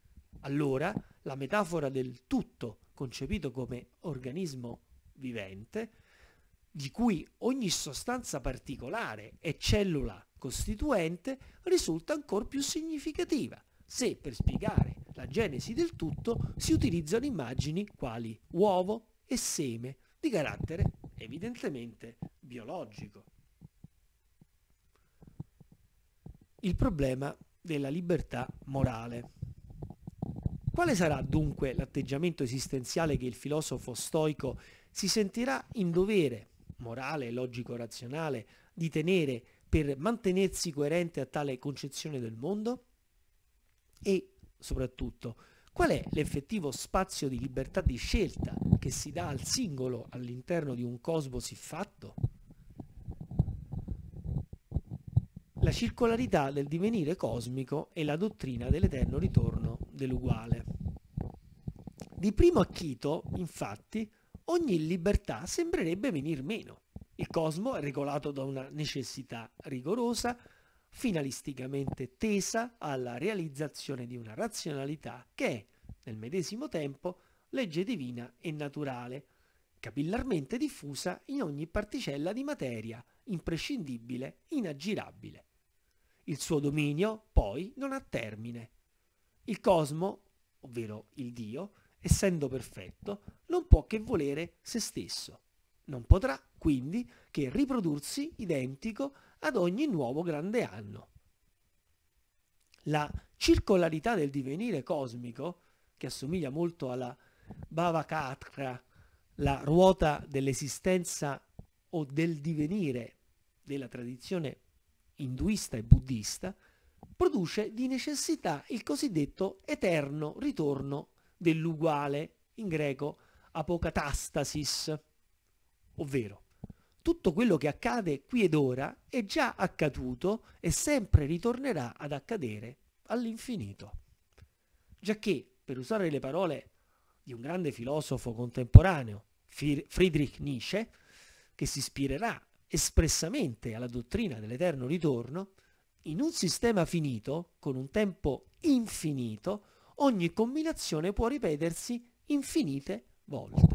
Allora, la metafora del tutto, concepito come organismo vivente, di cui ogni sostanza particolare è cellula costituente, risulta ancora più significativa, se per spiegare la genesi del tutto si utilizzano immagini quali uovo e seme di carattere evidentemente biologico. Il problema della libertà morale. Quale sarà dunque l'atteggiamento esistenziale che il filosofo stoico si sentirà in dovere, morale, logico-razionale, di tenere per mantenersi coerente a tale concezione del mondo? e soprattutto qual è l'effettivo spazio di libertà di scelta che si dà al singolo all'interno di un cosmo siffatto? La circolarità del divenire cosmico e la dottrina dell'eterno ritorno dell'uguale. Di primo acchito, infatti, ogni libertà sembrerebbe venir meno. Il cosmo è regolato da una necessità rigorosa, finalisticamente tesa alla realizzazione di una razionalità che è, nel medesimo tempo, legge divina e naturale, capillarmente diffusa in ogni particella di materia, imprescindibile, inaggirabile. Il suo dominio, poi, non ha termine. Il cosmo, ovvero il Dio, essendo perfetto, non può che volere se stesso. Non potrà, quindi, che riprodursi identico ad ogni nuovo grande anno. La circolarità del divenire cosmico, che assomiglia molto alla Bhavakatra, la ruota dell'esistenza o del divenire della tradizione induista e buddista, produce di necessità il cosiddetto eterno ritorno dell'uguale, in greco apocatastasis, ovvero tutto quello che accade qui ed ora è già accaduto e sempre ritornerà ad accadere all'infinito. Giacché, per usare le parole di un grande filosofo contemporaneo, Friedrich Nietzsche, che si ispirerà espressamente alla dottrina dell'eterno ritorno, in un sistema finito, con un tempo infinito, ogni combinazione può ripetersi infinite volte.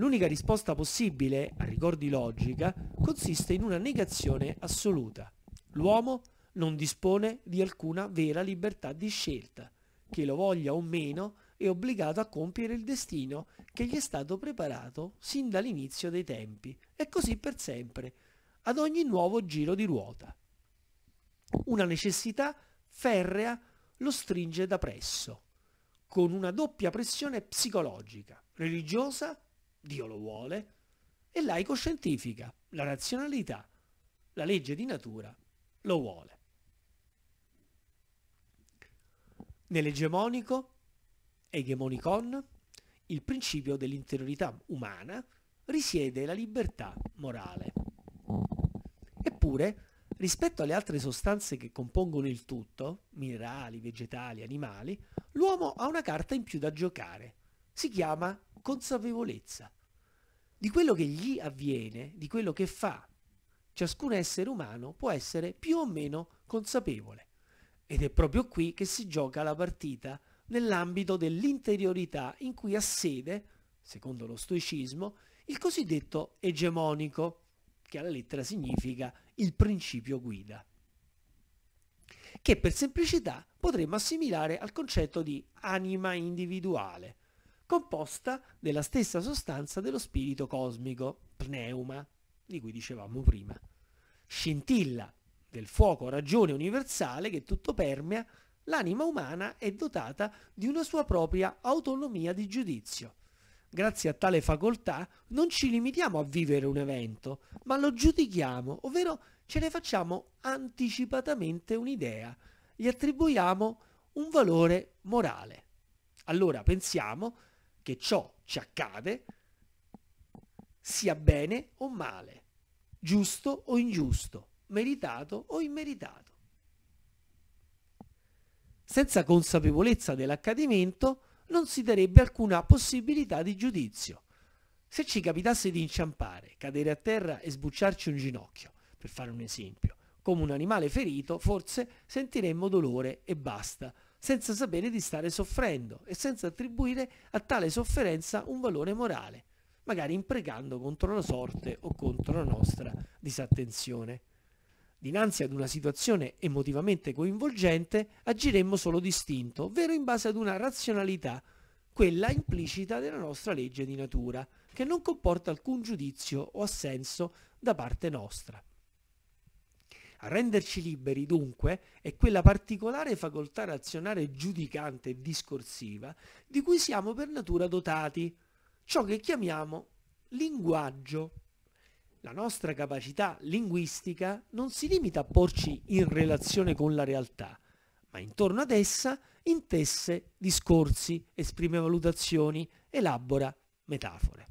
L'unica risposta possibile, a ricordi logica, consiste in una negazione assoluta. L'uomo non dispone di alcuna vera libertà di scelta, che lo voglia o meno è obbligato a compiere il destino che gli è stato preparato sin dall'inizio dei tempi e così per sempre, ad ogni nuovo giro di ruota. Una necessità ferrea lo stringe da presso, con una doppia pressione psicologica, religiosa Dio lo vuole, e laico-scientifica, la razionalità, la legge di natura lo vuole. Nell'egemonico, egemonicon, il principio dell'interiorità umana risiede la libertà morale. Eppure, rispetto alle altre sostanze che compongono il tutto, minerali, vegetali, animali, l'uomo ha una carta in più da giocare. Si chiama consapevolezza di quello che gli avviene, di quello che fa. Ciascun essere umano può essere più o meno consapevole. Ed è proprio qui che si gioca la partita nell'ambito dell'interiorità in cui ha secondo lo stoicismo, il cosiddetto egemonico, che alla lettera significa il principio guida, che per semplicità potremmo assimilare al concetto di anima individuale, composta della stessa sostanza dello spirito cosmico, pneuma, di cui dicevamo prima. Scintilla del fuoco ragione universale che tutto permea, l'anima umana è dotata di una sua propria autonomia di giudizio. Grazie a tale facoltà non ci limitiamo a vivere un evento, ma lo giudichiamo, ovvero ce ne facciamo anticipatamente un'idea, gli attribuiamo un valore morale. Allora pensiamo che ciò ci accade sia bene o male, giusto o ingiusto, meritato o immeritato. Senza consapevolezza dell'accadimento non si darebbe alcuna possibilità di giudizio. Se ci capitasse di inciampare, cadere a terra e sbucciarci un ginocchio, per fare un esempio, come un animale ferito, forse sentiremmo dolore e basta, senza sapere di stare soffrendo e senza attribuire a tale sofferenza un valore morale, magari imprecando contro la sorte o contro la nostra disattenzione. Dinanzi ad una situazione emotivamente coinvolgente agiremmo solo distinto, ovvero in base ad una razionalità, quella implicita della nostra legge di natura, che non comporta alcun giudizio o assenso da parte nostra. A renderci liberi, dunque, è quella particolare facoltà razionale giudicante e discorsiva di cui siamo per natura dotati, ciò che chiamiamo linguaggio. La nostra capacità linguistica non si limita a porci in relazione con la realtà, ma intorno ad essa intesse discorsi, esprime valutazioni, elabora metafore.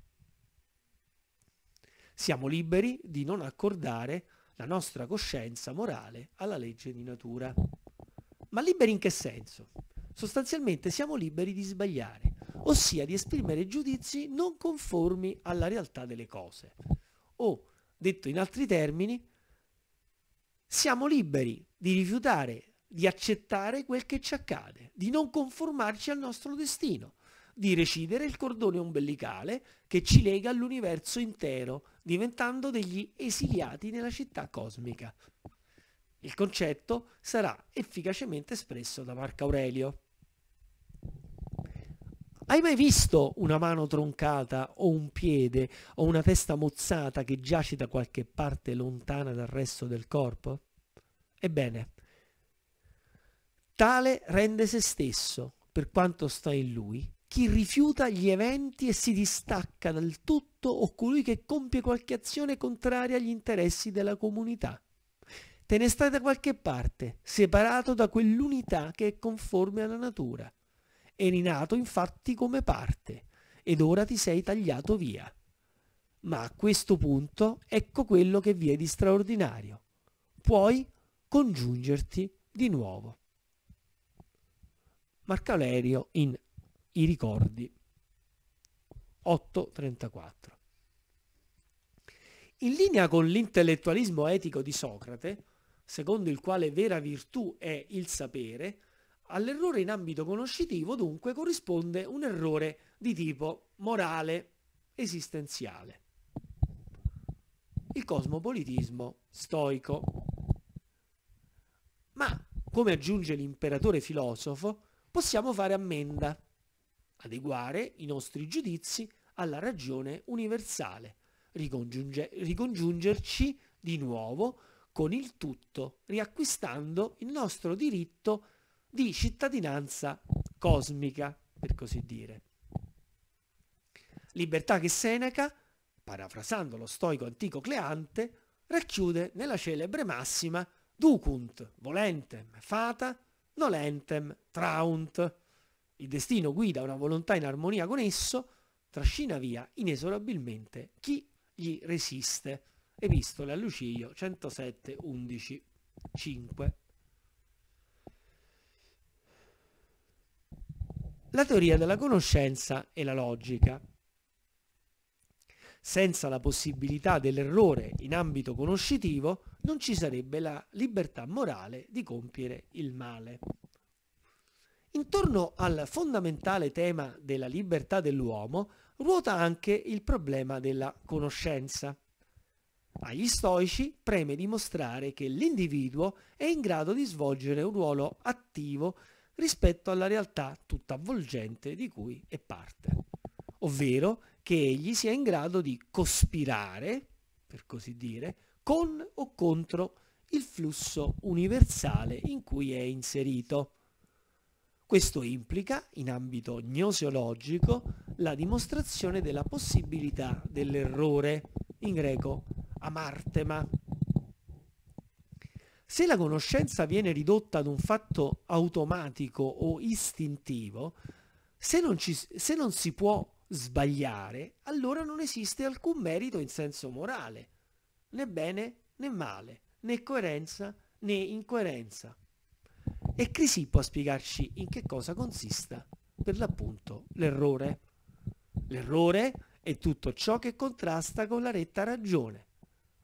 Siamo liberi di non accordare la nostra coscienza morale alla legge di natura. Ma liberi in che senso? Sostanzialmente siamo liberi di sbagliare, ossia di esprimere giudizi non conformi alla realtà delle cose. O, detto in altri termini, siamo liberi di rifiutare, di accettare quel che ci accade, di non conformarci al nostro destino, di recidere il cordone umbilicale che ci lega all'universo intero, diventando degli esiliati nella città cosmica. Il concetto sarà efficacemente espresso da Marco Aurelio. Hai mai visto una mano troncata o un piede o una testa mozzata che giace da qualche parte lontana dal resto del corpo? Ebbene, tale rende se stesso per quanto sta in lui chi rifiuta gli eventi e si distacca dal tutto o colui che compie qualche azione contraria agli interessi della comunità. Te ne stai da qualche parte, separato da quell'unità che è conforme alla natura. Eri nato infatti come parte, ed ora ti sei tagliato via. Ma a questo punto ecco quello che vi è di straordinario. Puoi congiungerti di nuovo. Marco Valerio in i ricordi. 8.34. In linea con l'intellettualismo etico di Socrate, secondo il quale vera virtù è il sapere, all'errore in ambito conoscitivo dunque corrisponde un errore di tipo morale, esistenziale. Il cosmopolitismo stoico. Ma, come aggiunge l'imperatore filosofo, possiamo fare ammenda adeguare i nostri giudizi alla ragione universale, ricongiunge, ricongiungerci di nuovo con il tutto, riacquistando il nostro diritto di cittadinanza cosmica, per così dire. Libertà che Seneca, parafrasando lo stoico antico Cleante, racchiude nella celebre massima Ducunt volentem fata, nolentem traunt, il destino guida una volontà in armonia con esso, trascina via inesorabilmente chi gli resiste. Epistola a Luciglio 107, 11, 5. La teoria della conoscenza e la logica. Senza la possibilità dell'errore in ambito conoscitivo non ci sarebbe la libertà morale di compiere il male. Intorno al fondamentale tema della libertà dell'uomo ruota anche il problema della conoscenza. Agli stoici preme dimostrare che l'individuo è in grado di svolgere un ruolo attivo rispetto alla realtà tutta avvolgente di cui è parte, ovvero che egli sia in grado di cospirare, per così dire, con o contro il flusso universale in cui è inserito. Questo implica, in ambito gnoseologico, la dimostrazione della possibilità dell'errore, in greco amartema. Se la conoscenza viene ridotta ad un fatto automatico o istintivo, se non, ci, se non si può sbagliare, allora non esiste alcun merito in senso morale, né bene né male, né coerenza né incoerenza. E Crisi può spiegarci in che cosa consista per l'appunto l'errore. L'errore è tutto ciò che contrasta con la retta ragione.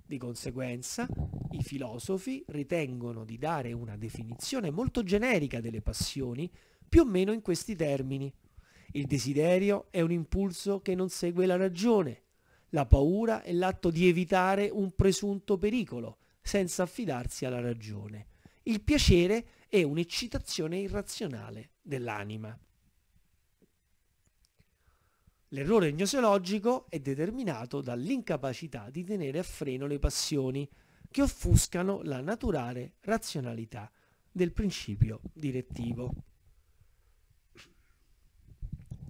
Di conseguenza, i filosofi ritengono di dare una definizione molto generica delle passioni, più o meno in questi termini. Il desiderio è un impulso che non segue la ragione. La paura è l'atto di evitare un presunto pericolo, senza affidarsi alla ragione. Il piacere e un'eccitazione irrazionale dell'anima. L'errore gnoseologico è determinato dall'incapacità di tenere a freno le passioni che offuscano la naturale razionalità del principio direttivo.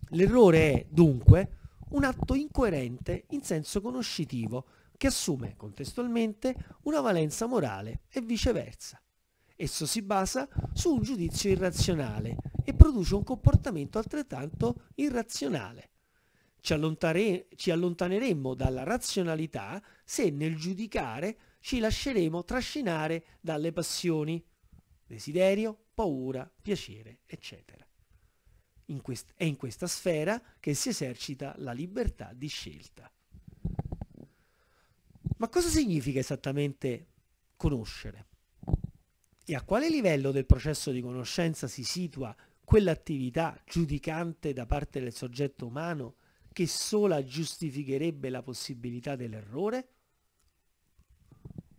L'errore è, dunque, un atto incoerente in senso conoscitivo che assume contestualmente una valenza morale e viceversa. Esso si basa su un giudizio irrazionale e produce un comportamento altrettanto irrazionale. Ci, allontare, ci allontaneremmo dalla razionalità se nel giudicare ci lasceremo trascinare dalle passioni, desiderio, paura, piacere, eccetera. In quest- è in questa sfera che si esercita la libertà di scelta. Ma cosa significa esattamente conoscere? e a quale livello del processo di conoscenza si situa quell'attività giudicante da parte del soggetto umano che sola giustificherebbe la possibilità dell'errore?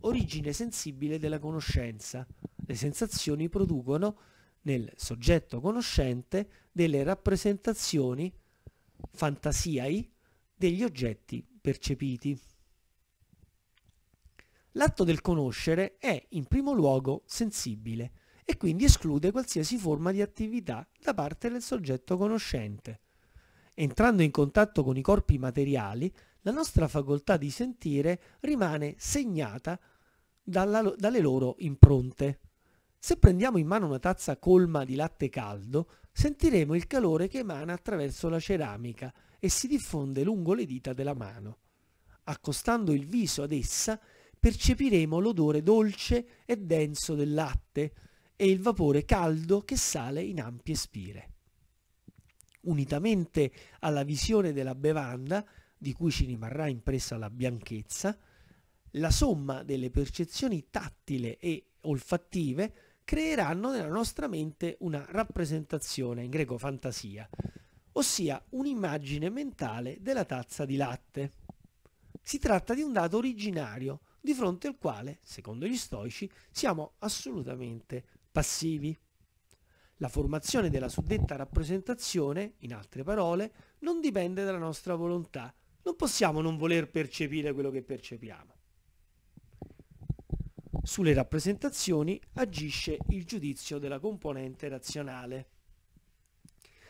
Origine sensibile della conoscenza. Le sensazioni producono nel soggetto conoscente delle rappresentazioni fantasiai degli oggetti percepiti l'atto del conoscere è in primo luogo sensibile e quindi esclude qualsiasi forma di attività da parte del soggetto conoscente. Entrando in contatto con i corpi materiali, la nostra facoltà di sentire rimane segnata dalla, dalle loro impronte. Se prendiamo in mano una tazza colma di latte caldo, sentiremo il calore che emana attraverso la ceramica e si diffonde lungo le dita della mano. Accostando il viso ad essa, percepiremo l'odore dolce e denso del latte e il vapore caldo che sale in ampie spire. Unitamente alla visione della bevanda, di cui ci rimarrà impressa la bianchezza, la somma delle percezioni tattile e olfattive creeranno nella nostra mente una rappresentazione, in greco fantasia, ossia un'immagine mentale della tazza di latte. Si tratta di un dato originario di fronte al quale, secondo gli stoici, siamo assolutamente passivi. La formazione della suddetta rappresentazione, in altre parole, non dipende dalla nostra volontà. Non possiamo non voler percepire quello che percepiamo. Sulle rappresentazioni agisce il giudizio della componente razionale.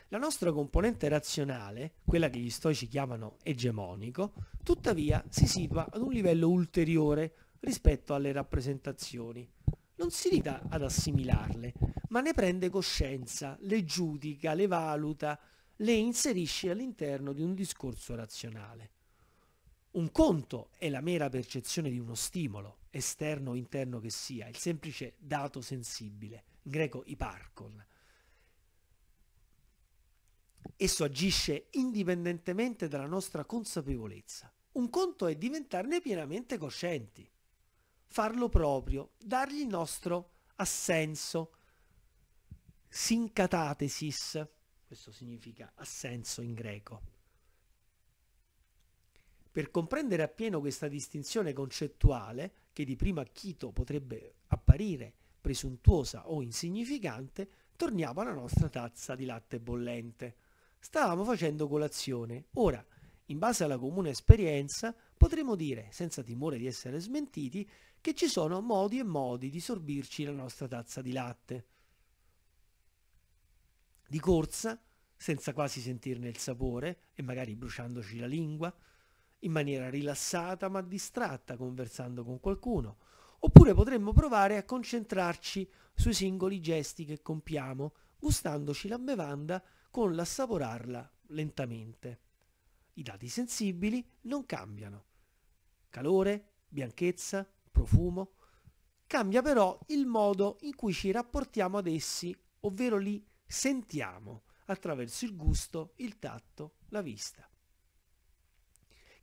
La nostra componente razionale, quella che gli stoici chiamano egemonico, tuttavia si situa ad un livello ulteriore rispetto alle rappresentazioni. Non si limita ad assimilarle, ma ne prende coscienza, le giudica, le valuta, le inserisce all'interno di un discorso razionale. Un conto è la mera percezione di uno stimolo, esterno o interno che sia, il semplice dato sensibile, in greco iparcon, Esso agisce indipendentemente dalla nostra consapevolezza. Un conto è diventarne pienamente coscienti, farlo proprio, dargli il nostro assenso, sincatatesis, questo significa assenso in greco. Per comprendere appieno questa distinzione concettuale, che di prima acchito potrebbe apparire presuntuosa o insignificante, torniamo alla nostra tazza di latte bollente. Stavamo facendo colazione. Ora, in base alla comune esperienza, potremmo dire, senza timore di essere smentiti, che ci sono modi e modi di sorbirci la nostra tazza di latte. Di corsa, senza quasi sentirne il sapore e magari bruciandoci la lingua, in maniera rilassata ma distratta conversando con qualcuno, oppure potremmo provare a concentrarci sui singoli gesti che compiamo, gustandoci la bevanda con l'assaporarla lentamente. I dati sensibili non cambiano. Calore, bianchezza, profumo. Cambia però il modo in cui ci rapportiamo ad essi, ovvero li sentiamo attraverso il gusto, il tatto, la vista.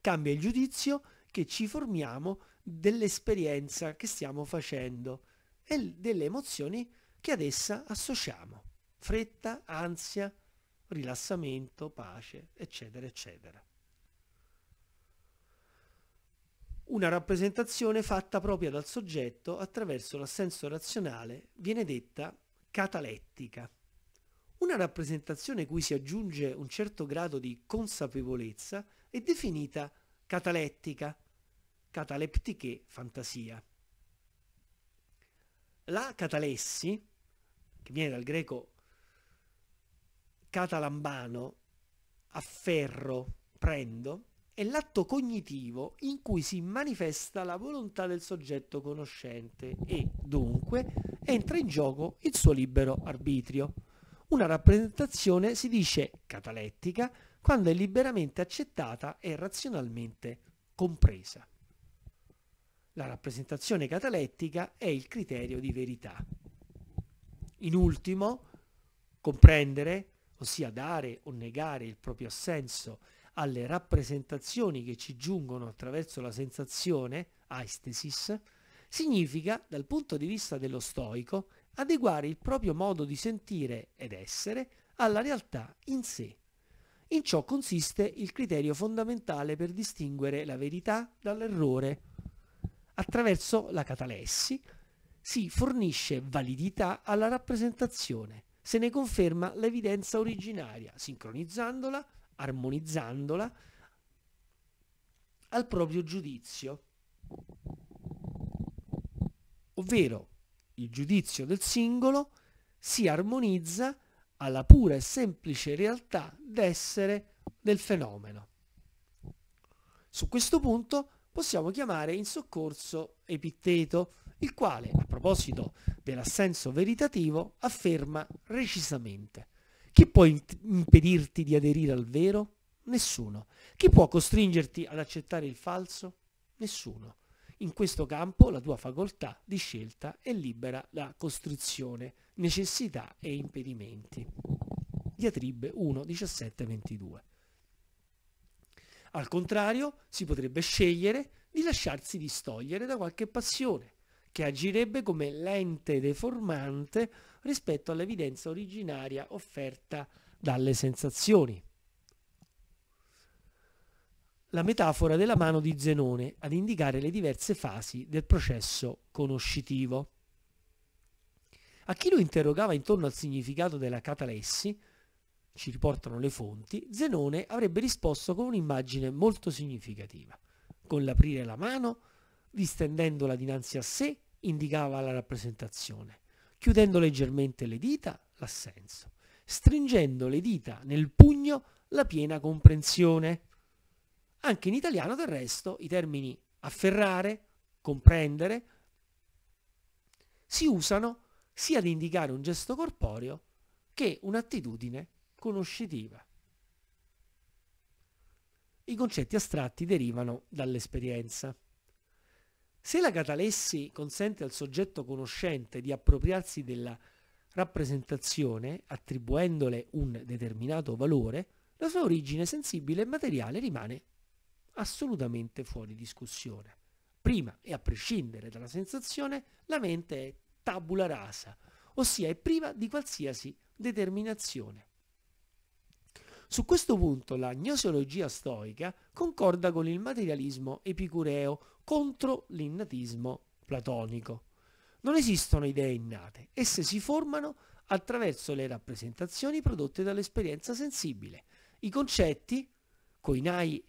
Cambia il giudizio che ci formiamo dell'esperienza che stiamo facendo e delle emozioni che ad essa associamo. Fretta, ansia, rilassamento, pace, eccetera, eccetera. Una rappresentazione fatta propria dal soggetto attraverso l'assenso razionale viene detta catalettica. Una rappresentazione cui si aggiunge un certo grado di consapevolezza è definita catalettica, cataleptiche fantasia. La catalessi, che viene dal greco catalambano, afferro, prendo, è l'atto cognitivo in cui si manifesta la volontà del soggetto conoscente e, dunque, entra in gioco il suo libero arbitrio. Una rappresentazione si dice catalettica quando è liberamente accettata e razionalmente compresa. La rappresentazione catalettica è il criterio di verità. In ultimo, comprendere ossia dare o negare il proprio assenso alle rappresentazioni che ci giungono attraverso la sensazione, aistesis, significa, dal punto di vista dello stoico, adeguare il proprio modo di sentire ed essere alla realtà in sé. In ciò consiste il criterio fondamentale per distinguere la verità dall'errore. Attraverso la catalessi si fornisce validità alla rappresentazione, se ne conferma l'evidenza originaria, sincronizzandola, armonizzandola al proprio giudizio. Ovvero il giudizio del singolo si armonizza alla pura e semplice realtà d'essere del fenomeno. Su questo punto possiamo chiamare in soccorso Epitteto, il quale, a proposito dell'assenso veritativo, afferma recisamente chi può impedirti di aderire al vero? Nessuno. Chi può costringerti ad accettare il falso? Nessuno. In questo campo la tua facoltà di scelta è libera da costrizione, necessità e impedimenti. Diatribe 1, 17, 22. Al contrario, si potrebbe scegliere di lasciarsi distogliere da qualche passione, che agirebbe come lente deformante rispetto all'evidenza originaria offerta dalle sensazioni. La metafora della mano di Zenone ad indicare le diverse fasi del processo conoscitivo. A chi lo interrogava intorno al significato della catalessi, ci riportano le fonti, Zenone avrebbe risposto con un'immagine molto significativa, con l'aprire la mano, distendendola dinanzi a sé indicava la rappresentazione, chiudendo leggermente le dita l'assenso, stringendo le dita nel pugno la piena comprensione. Anche in italiano del resto i termini afferrare, comprendere, si usano sia ad indicare un gesto corporeo che un'attitudine conoscitiva. I concetti astratti derivano dall'esperienza. Se la catalessi consente al soggetto conoscente di appropriarsi della rappresentazione attribuendole un determinato valore, la sua origine sensibile e materiale rimane assolutamente fuori discussione. Prima e a prescindere dalla sensazione, la mente è tabula rasa, ossia è priva di qualsiasi determinazione. Su questo punto la gnoseologia stoica concorda con il materialismo epicureo contro l'innatismo platonico. Non esistono idee innate, esse si formano attraverso le rappresentazioni prodotte dall'esperienza sensibile. I concetti, coinai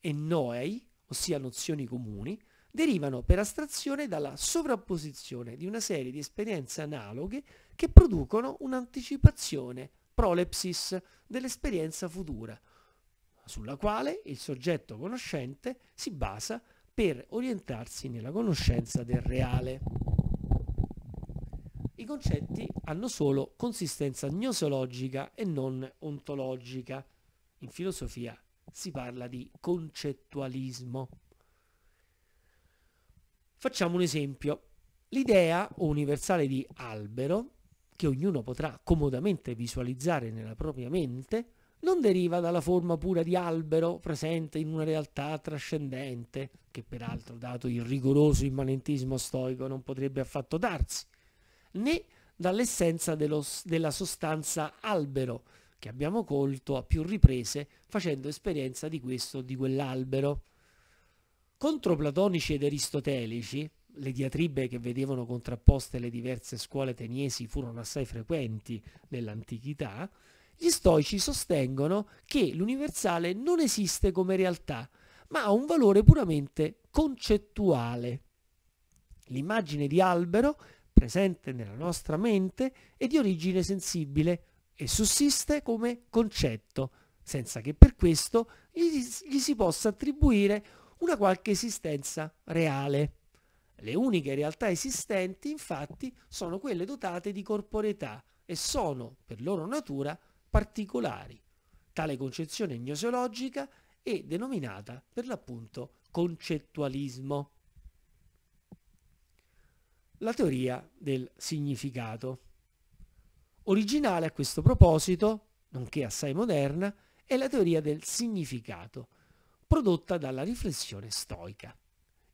e noei, ossia nozioni comuni, derivano per astrazione dalla sovrapposizione di una serie di esperienze analoghe che producono un'anticipazione prolepsis dell'esperienza futura, sulla quale il soggetto conoscente si basa per orientarsi nella conoscenza del reale. I concetti hanno solo consistenza gnoseologica e non ontologica. In filosofia si parla di concettualismo. Facciamo un esempio. L'idea universale di albero che ognuno potrà comodamente visualizzare nella propria mente, non deriva dalla forma pura di albero presente in una realtà trascendente, che peraltro, dato il rigoroso immanentismo stoico, non potrebbe affatto darsi, né dall'essenza della sostanza albero, che abbiamo colto a più riprese facendo esperienza di questo o di quell'albero. Contro platonici ed aristotelici, le diatribe che vedevano contrapposte le diverse scuole teniesi furono assai frequenti nell'antichità, gli stoici sostengono che l'universale non esiste come realtà, ma ha un valore puramente concettuale. L'immagine di albero, presente nella nostra mente, è di origine sensibile e sussiste come concetto, senza che per questo gli, gli si possa attribuire una qualche esistenza reale. Le uniche realtà esistenti, infatti, sono quelle dotate di corporeità e sono, per loro natura, particolari. Tale concezione gnoseologica è denominata, per l'appunto, concettualismo. La teoria del significato. Originale a questo proposito, nonché assai moderna, è la teoria del significato, prodotta dalla riflessione stoica.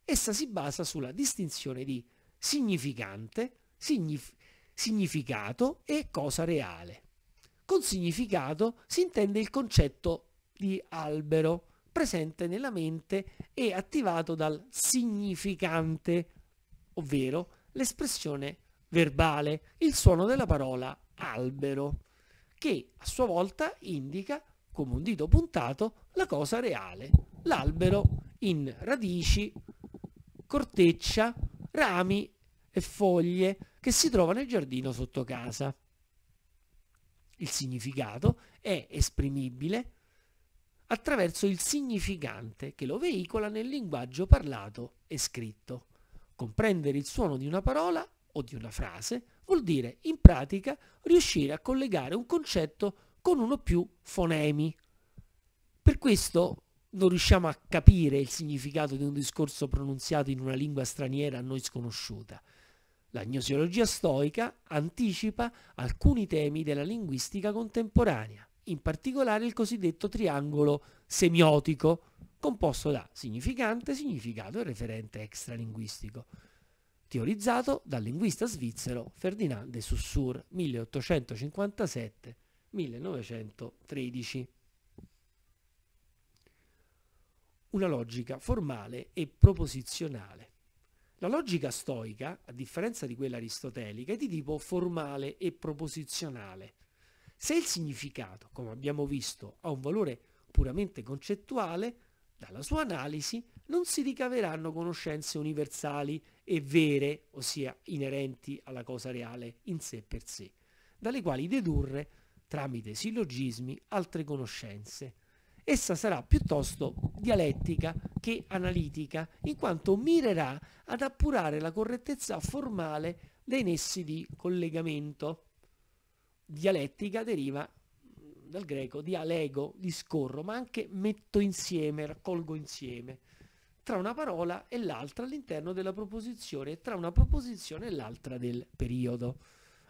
Essa si basa sulla distinzione di significante, signif significato e cosa reale. Con significato si intende il concetto di albero presente nella mente e attivato dal significante, ovvero l'espressione verbale, il suono della parola albero, che a sua volta indica, come un dito puntato, la cosa reale, l'albero in radici, corteccia, rami e foglie che si trova nel giardino sotto casa. Il significato è esprimibile attraverso il significante che lo veicola nel linguaggio parlato e scritto. Comprendere il suono di una parola o di una frase vuol dire, in pratica, riuscire a collegare un concetto con uno o più fonemi. Per questo non riusciamo a capire il significato di un discorso pronunziato in una lingua straniera a noi sconosciuta. La gnosiologia stoica anticipa alcuni temi della linguistica contemporanea, in particolare il cosiddetto triangolo semiotico, composto da significante, significato e referente extralinguistico, teorizzato dal linguista svizzero Ferdinand de Saussure 1857-1913. una logica formale e proposizionale. La logica stoica, a differenza di quella aristotelica, è di tipo formale e proposizionale. Se il significato, come abbiamo visto, ha un valore puramente concettuale, dalla sua analisi non si ricaveranno conoscenze universali e vere, ossia inerenti alla cosa reale in sé per sé, dalle quali dedurre, tramite sillogismi, altre conoscenze essa sarà piuttosto dialettica che analitica, in quanto mirerà ad appurare la correttezza formale dei nessi di collegamento. Dialettica deriva mm, dal greco dialego, discorro, ma anche metto insieme, raccolgo insieme, tra una parola e l'altra all'interno della proposizione e tra una proposizione e l'altra del periodo.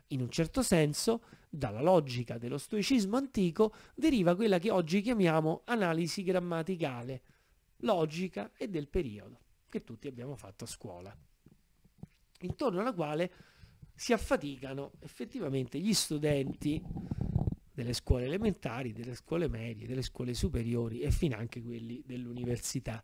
In un certo senso, dalla logica dello stoicismo antico deriva quella che oggi chiamiamo analisi grammaticale, logica e del periodo, che tutti abbiamo fatto a scuola, intorno alla quale si affaticano effettivamente gli studenti delle scuole elementari, delle scuole medie, delle scuole superiori e fin anche quelli dell'università.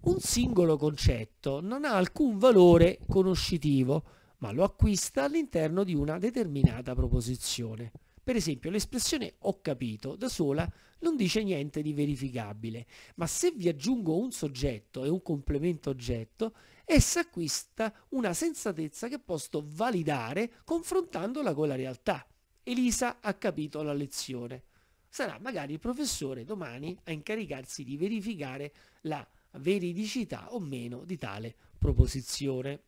Un singolo concetto non ha alcun valore conoscitivo, ma lo acquista all'interno di una determinata proposizione. Per esempio l'espressione ho capito da sola non dice niente di verificabile, ma se vi aggiungo un soggetto e un complemento oggetto, essa acquista una sensatezza che posso validare confrontandola con la realtà. Elisa ha capito la lezione. Sarà magari il professore domani a incaricarsi di verificare la veridicità o meno di tale proposizione.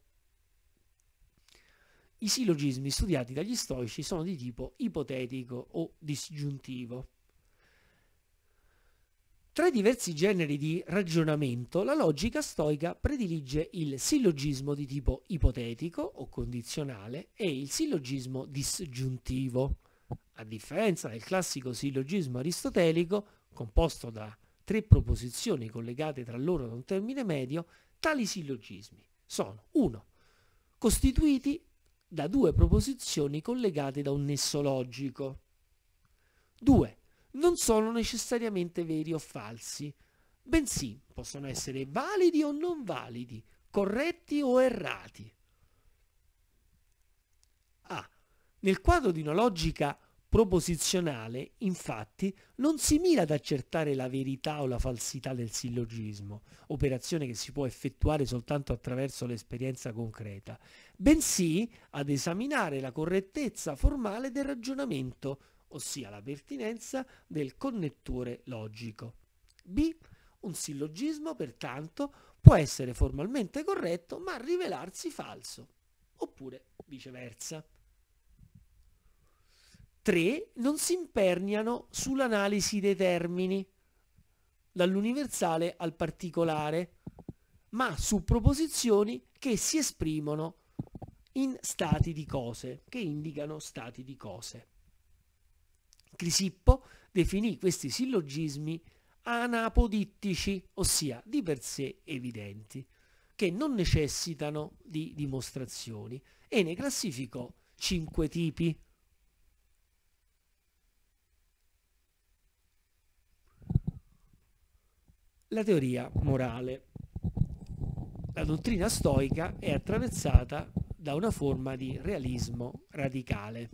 I sillogismi studiati dagli stoici sono di tipo ipotetico o disgiuntivo. Tra i diversi generi di ragionamento, la logica stoica predilige il sillogismo di tipo ipotetico o condizionale e il sillogismo disgiuntivo. A differenza del classico sillogismo aristotelico, composto da tre proposizioni collegate tra loro da un termine medio, tali sillogismi sono 1. costituiti da due proposizioni collegate da un nesso logico. 2. Non sono necessariamente veri o falsi, bensì possono essere validi o non validi, corretti o errati. A. Nel quadro di una logica proposizionale, infatti, non si mira ad accertare la verità o la falsità del sillogismo, operazione che si può effettuare soltanto attraverso l'esperienza concreta, bensì ad esaminare la correttezza formale del ragionamento, ossia la pertinenza del connettore logico. B. Un sillogismo, pertanto, può essere formalmente corretto ma rivelarsi falso, oppure viceversa. 3. Non si imperniano sull'analisi dei termini, dall'universale al particolare, ma su proposizioni che si esprimono in stati di cose, che indicano stati di cose. Crisippo definì questi sillogismi anapodittici, ossia di per sé evidenti, che non necessitano di dimostrazioni e ne classificò cinque tipi. La teoria morale. La dottrina stoica è attraversata da una forma di realismo radicale.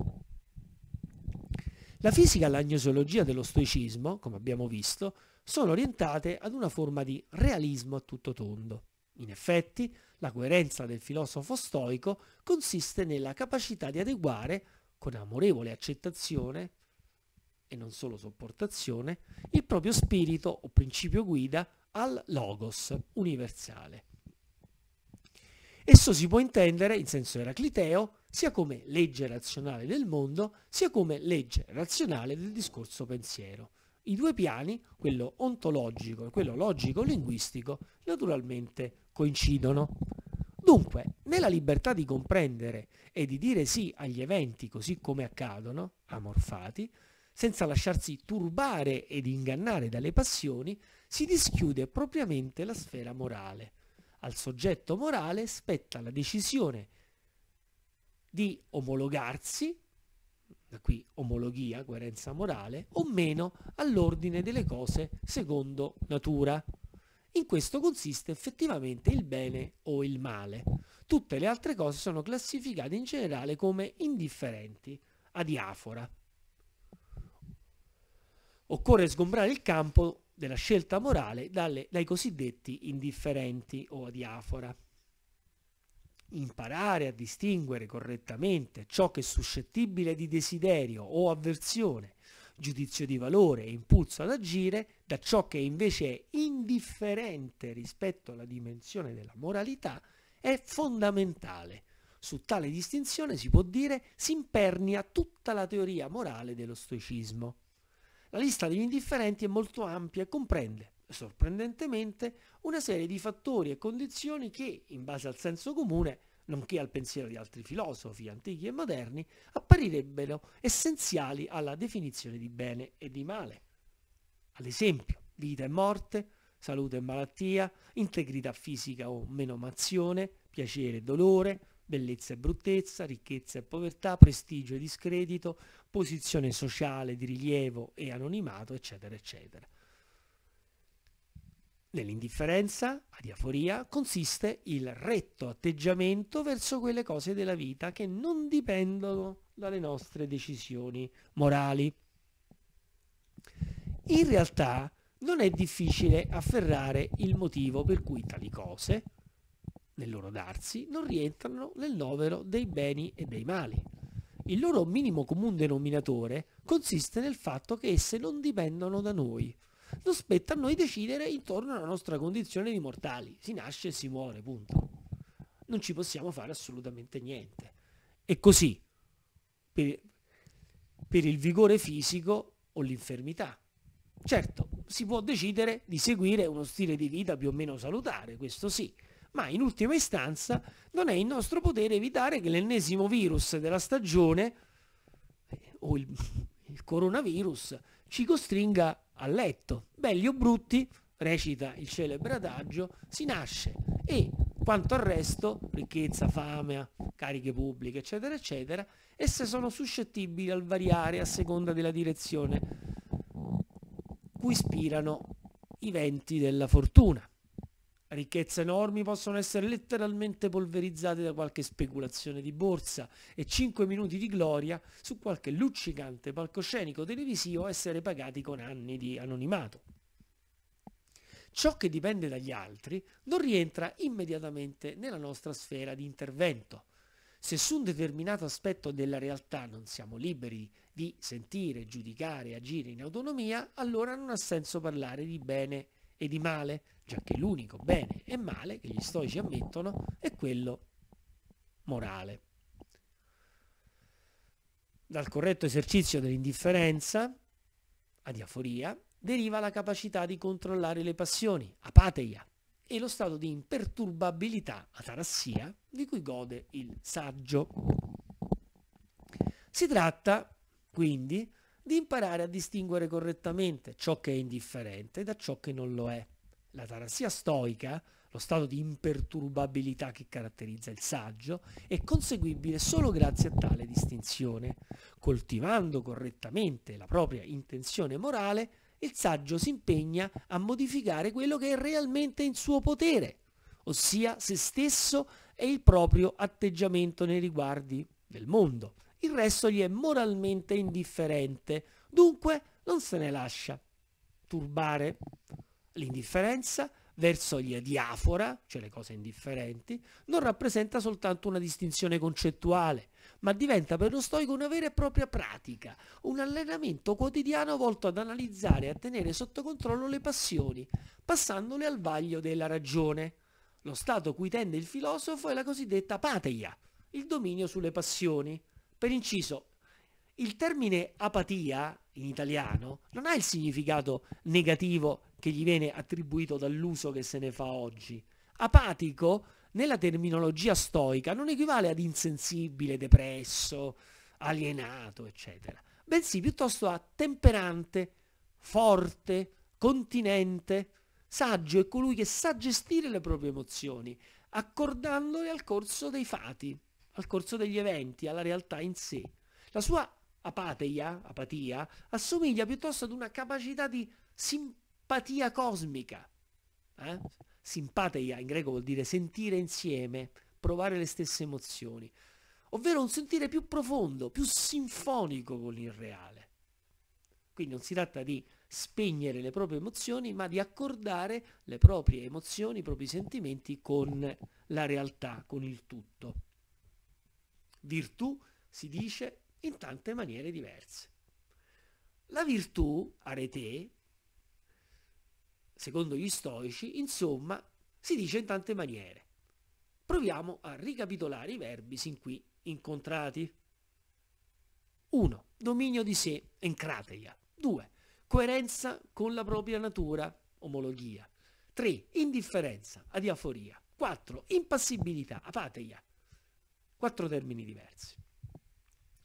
La fisica e la gnoseologia dello stoicismo, come abbiamo visto, sono orientate ad una forma di realismo a tutto tondo. In effetti, la coerenza del filosofo stoico consiste nella capacità di adeguare, con amorevole accettazione e non solo sopportazione, il proprio spirito o principio guida al logos universale. Esso si può intendere, in senso eracliteo, sia come legge razionale del mondo, sia come legge razionale del discorso pensiero. I due piani, quello ontologico e quello logico-linguistico, naturalmente coincidono. Dunque, nella libertà di comprendere e di dire sì agli eventi così come accadono, amorfati, senza lasciarsi turbare ed ingannare dalle passioni, si dischiude propriamente la sfera morale, al soggetto morale spetta la decisione di omologarsi, da qui omologia, coerenza morale, o meno all'ordine delle cose secondo natura. In questo consiste effettivamente il bene o il male. Tutte le altre cose sono classificate in generale come indifferenti, a diafora. Occorre sgombrare il campo della scelta morale dalle, dai cosiddetti indifferenti o adiafora. Imparare a distinguere correttamente ciò che è suscettibile di desiderio o avversione, giudizio di valore e impulso ad agire, da ciò che invece è indifferente rispetto alla dimensione della moralità, è fondamentale. Su tale distinzione si può dire si impernia tutta la teoria morale dello stoicismo. La lista degli indifferenti è molto ampia e comprende, sorprendentemente, una serie di fattori e condizioni che, in base al senso comune, nonché al pensiero di altri filosofi antichi e moderni, apparirebbero essenziali alla definizione di bene e di male. Ad esempio, vita e morte, salute e malattia, integrità fisica o menomazione, piacere e dolore, bellezza e bruttezza, ricchezza e povertà, prestigio e discredito, posizione sociale di rilievo e anonimato, eccetera, eccetera. Nell'indifferenza, a diaforia, consiste il retto atteggiamento verso quelle cose della vita che non dipendono dalle nostre decisioni morali. In realtà non è difficile afferrare il motivo per cui tali cose, nel loro darsi non rientrano nel novero dei beni e dei mali. Il loro minimo comune denominatore consiste nel fatto che esse non dipendono da noi. Non spetta a noi decidere intorno alla nostra condizione di mortali. Si nasce e si muore, punto. Non ci possiamo fare assolutamente niente. E così, per, per il vigore fisico o l'infermità. Certo, si può decidere di seguire uno stile di vita più o meno salutare, questo sì, ma in ultima istanza non è in nostro potere evitare che l'ennesimo virus della stagione eh, o il, il coronavirus ci costringa a letto. Belli o brutti, recita il celebre adagio, si nasce e quanto al resto, ricchezza, fame, cariche pubbliche, eccetera, eccetera, esse sono suscettibili al variare a seconda della direzione cui ispirano i venti della fortuna. Ricchezze enormi possono essere letteralmente polverizzate da qualche speculazione di borsa e 5 minuti di gloria su qualche luccicante palcoscenico televisivo essere pagati con anni di anonimato. Ciò che dipende dagli altri non rientra immediatamente nella nostra sfera di intervento. Se su un determinato aspetto della realtà non siamo liberi di sentire, giudicare, agire in autonomia, allora non ha senso parlare di bene e di male, già che l'unico bene e male che gli stoici ammettono è quello morale. Dal corretto esercizio dell'indifferenza, adiaforia, deriva la capacità di controllare le passioni, apateia, e lo stato di imperturbabilità, atarassia, di cui gode il saggio. Si tratta, quindi, di di imparare a distinguere correttamente ciò che è indifferente da ciò che non lo è. La taransia stoica, lo stato di imperturbabilità che caratterizza il saggio, è conseguibile solo grazie a tale distinzione. Coltivando correttamente la propria intenzione morale, il saggio si impegna a modificare quello che è realmente in suo potere, ossia se stesso e il proprio atteggiamento nei riguardi del mondo, il resto gli è moralmente indifferente, dunque non se ne lascia turbare. L'indifferenza verso gli adiafora, cioè le cose indifferenti, non rappresenta soltanto una distinzione concettuale, ma diventa per lo stoico una vera e propria pratica, un allenamento quotidiano volto ad analizzare e a tenere sotto controllo le passioni, passandole al vaglio della ragione. Lo stato cui tende il filosofo è la cosiddetta pateia, il dominio sulle passioni. Per inciso, il termine apatia in italiano non ha il significato negativo che gli viene attribuito dall'uso che se ne fa oggi. Apatico, nella terminologia stoica, non equivale ad insensibile, depresso, alienato, eccetera, bensì piuttosto a temperante, forte, continente, saggio è colui che sa gestire le proprie emozioni, accordandole al corso dei fatti al corso degli eventi, alla realtà in sé. La sua apatia, apatia assomiglia piuttosto ad una capacità di simpatia cosmica. Eh? Simpatia in greco vuol dire sentire insieme, provare le stesse emozioni, ovvero un sentire più profondo, più sinfonico con il reale. Quindi non si tratta di spegnere le proprie emozioni, ma di accordare le proprie emozioni, i propri sentimenti con la realtà, con il tutto. Virtù si dice in tante maniere diverse. La virtù, arete, secondo gli stoici, insomma, si dice in tante maniere. Proviamo a ricapitolare i verbi sin qui incontrati. 1. Dominio di sé, encrateia. 2. Coerenza con la propria natura, omologia. 3. Indifferenza, adiaforia. 4. Impassibilità, apateia quattro termini diversi.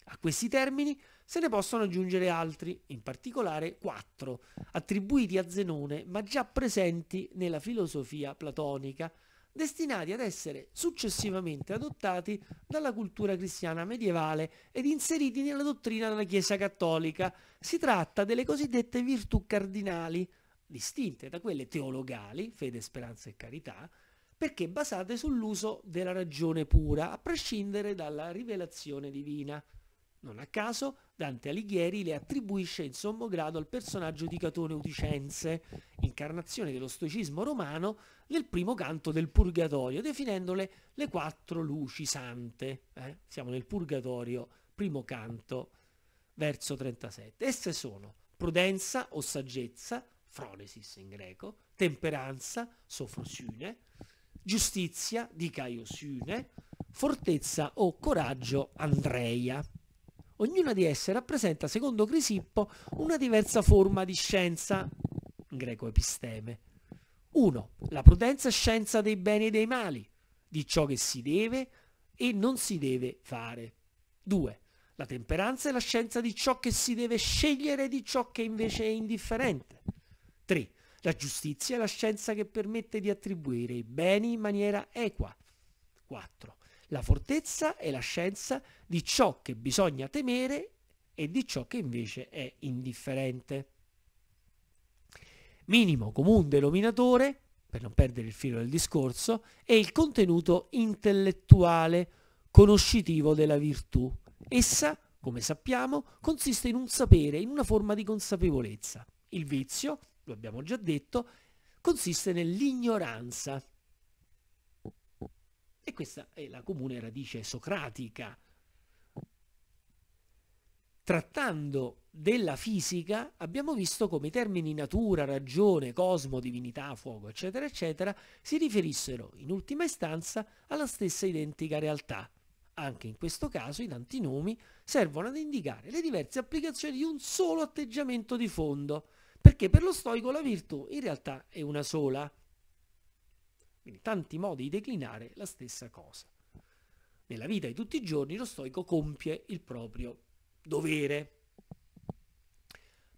A questi termini se ne possono aggiungere altri, in particolare quattro, attribuiti a Zenone ma già presenti nella filosofia platonica, destinati ad essere successivamente adottati dalla cultura cristiana medievale ed inseriti nella dottrina della Chiesa cattolica. Si tratta delle cosiddette virtù cardinali, distinte da quelle teologali, fede, speranza e carità, perché basate sull'uso della ragione pura, a prescindere dalla rivelazione divina. Non a caso Dante Alighieri le attribuisce in sommo grado al personaggio di Catone Uticense, incarnazione dello stoicismo romano, nel primo canto del Purgatorio, definendole le quattro luci sante. Eh? Siamo nel Purgatorio, primo canto, verso 37. Esse sono prudenza o saggezza, fronesis in greco, temperanza, sofrosune, giustizia di Caiosune, fortezza o coraggio Andrea. Ognuna di esse rappresenta, secondo Crisippo, una diversa forma di scienza, in greco episteme. 1. La prudenza è scienza dei beni e dei mali, di ciò che si deve e non si deve fare. 2. La temperanza è la scienza di ciò che si deve scegliere e di ciò che invece è indifferente. La giustizia è la scienza che permette di attribuire i beni in maniera equa. 4. La fortezza è la scienza di ciò che bisogna temere e di ciò che invece è indifferente. Minimo comune denominatore, per non perdere il filo del discorso, è il contenuto intellettuale, conoscitivo della virtù. Essa, come sappiamo, consiste in un sapere, in una forma di consapevolezza. Il vizio, lo abbiamo già detto, consiste nell'ignoranza. E questa è la comune radice socratica. Trattando della fisica abbiamo visto come i termini natura, ragione, cosmo, divinità, fuoco, eccetera, eccetera, si riferissero in ultima istanza alla stessa identica realtà. Anche in questo caso i tanti nomi servono ad indicare le diverse applicazioni di un solo atteggiamento di fondo, perché per lo stoico la virtù in realtà è una sola. Quindi tanti modi di declinare la stessa cosa. Nella vita di tutti i giorni lo stoico compie il proprio dovere.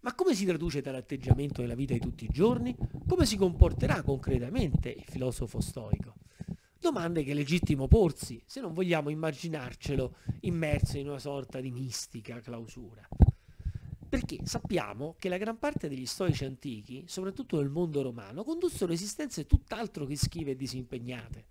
Ma come si traduce tale atteggiamento nella vita di tutti i giorni? Come si comporterà concretamente il filosofo stoico? Domande che è legittimo porsi, se non vogliamo immaginarcelo immerso in una sorta di mistica clausura. Perché sappiamo che la gran parte degli storici antichi, soprattutto nel mondo romano, condussero esistenze tutt'altro che schive e disimpegnate.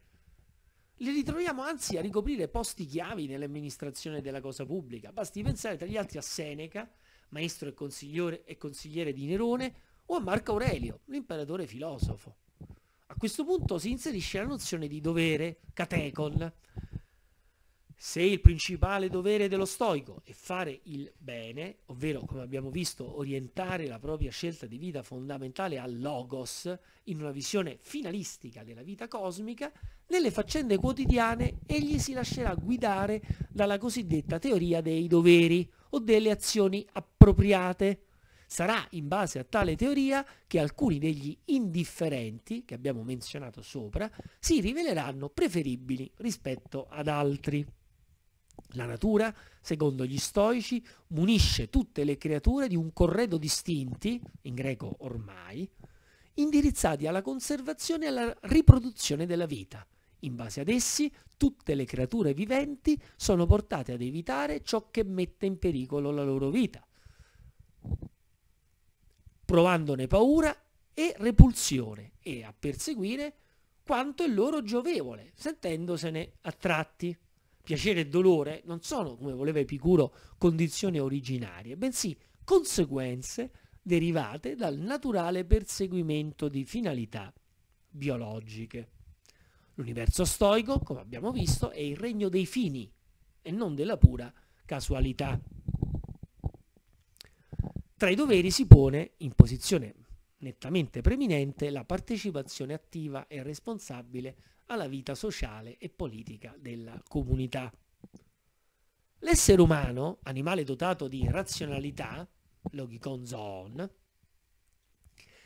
Li ritroviamo anzi a ricoprire posti chiavi nell'amministrazione della cosa pubblica. Basti pensare tra gli altri a Seneca, maestro e consigliere, e consigliere di Nerone, o a Marco Aurelio, l'imperatore filosofo. A questo punto si inserisce la nozione di dovere, catecon, se il principale dovere dello stoico è fare il bene, ovvero come abbiamo visto orientare la propria scelta di vita fondamentale al logos in una visione finalistica della vita cosmica, nelle faccende quotidiane egli si lascerà guidare dalla cosiddetta teoria dei doveri o delle azioni appropriate. Sarà in base a tale teoria che alcuni degli indifferenti, che abbiamo menzionato sopra, si riveleranno preferibili rispetto ad altri. La natura, secondo gli stoici, munisce tutte le creature di un corredo di istinti, in greco ormai, indirizzati alla conservazione e alla riproduzione della vita. In base ad essi, tutte le creature viventi sono portate ad evitare ciò che mette in pericolo la loro vita, provandone paura e repulsione e a perseguire quanto è loro giovevole, sentendosene attratti piacere e dolore non sono, come voleva Epicuro, condizioni originarie, bensì conseguenze derivate dal naturale perseguimento di finalità biologiche. L'universo stoico, come abbiamo visto, è il regno dei fini e non della pura casualità. Tra i doveri si pone, in posizione nettamente preminente, la partecipazione attiva e responsabile alla vita sociale e politica della comunità. L'essere umano, animale dotato di razionalità, logicon zoon,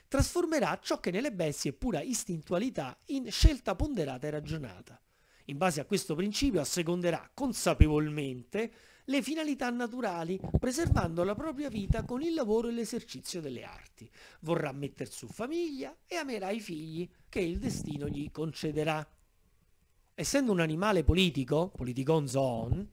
trasformerà ciò che nelle bestie è pura istintualità in scelta ponderata e ragionata. In base a questo principio asseconderà consapevolmente le finalità naturali, preservando la propria vita con il lavoro e l'esercizio delle arti. Vorrà metter su famiglia e amerà i figli che il destino gli concederà. Essendo un animale politico, politicon zoon,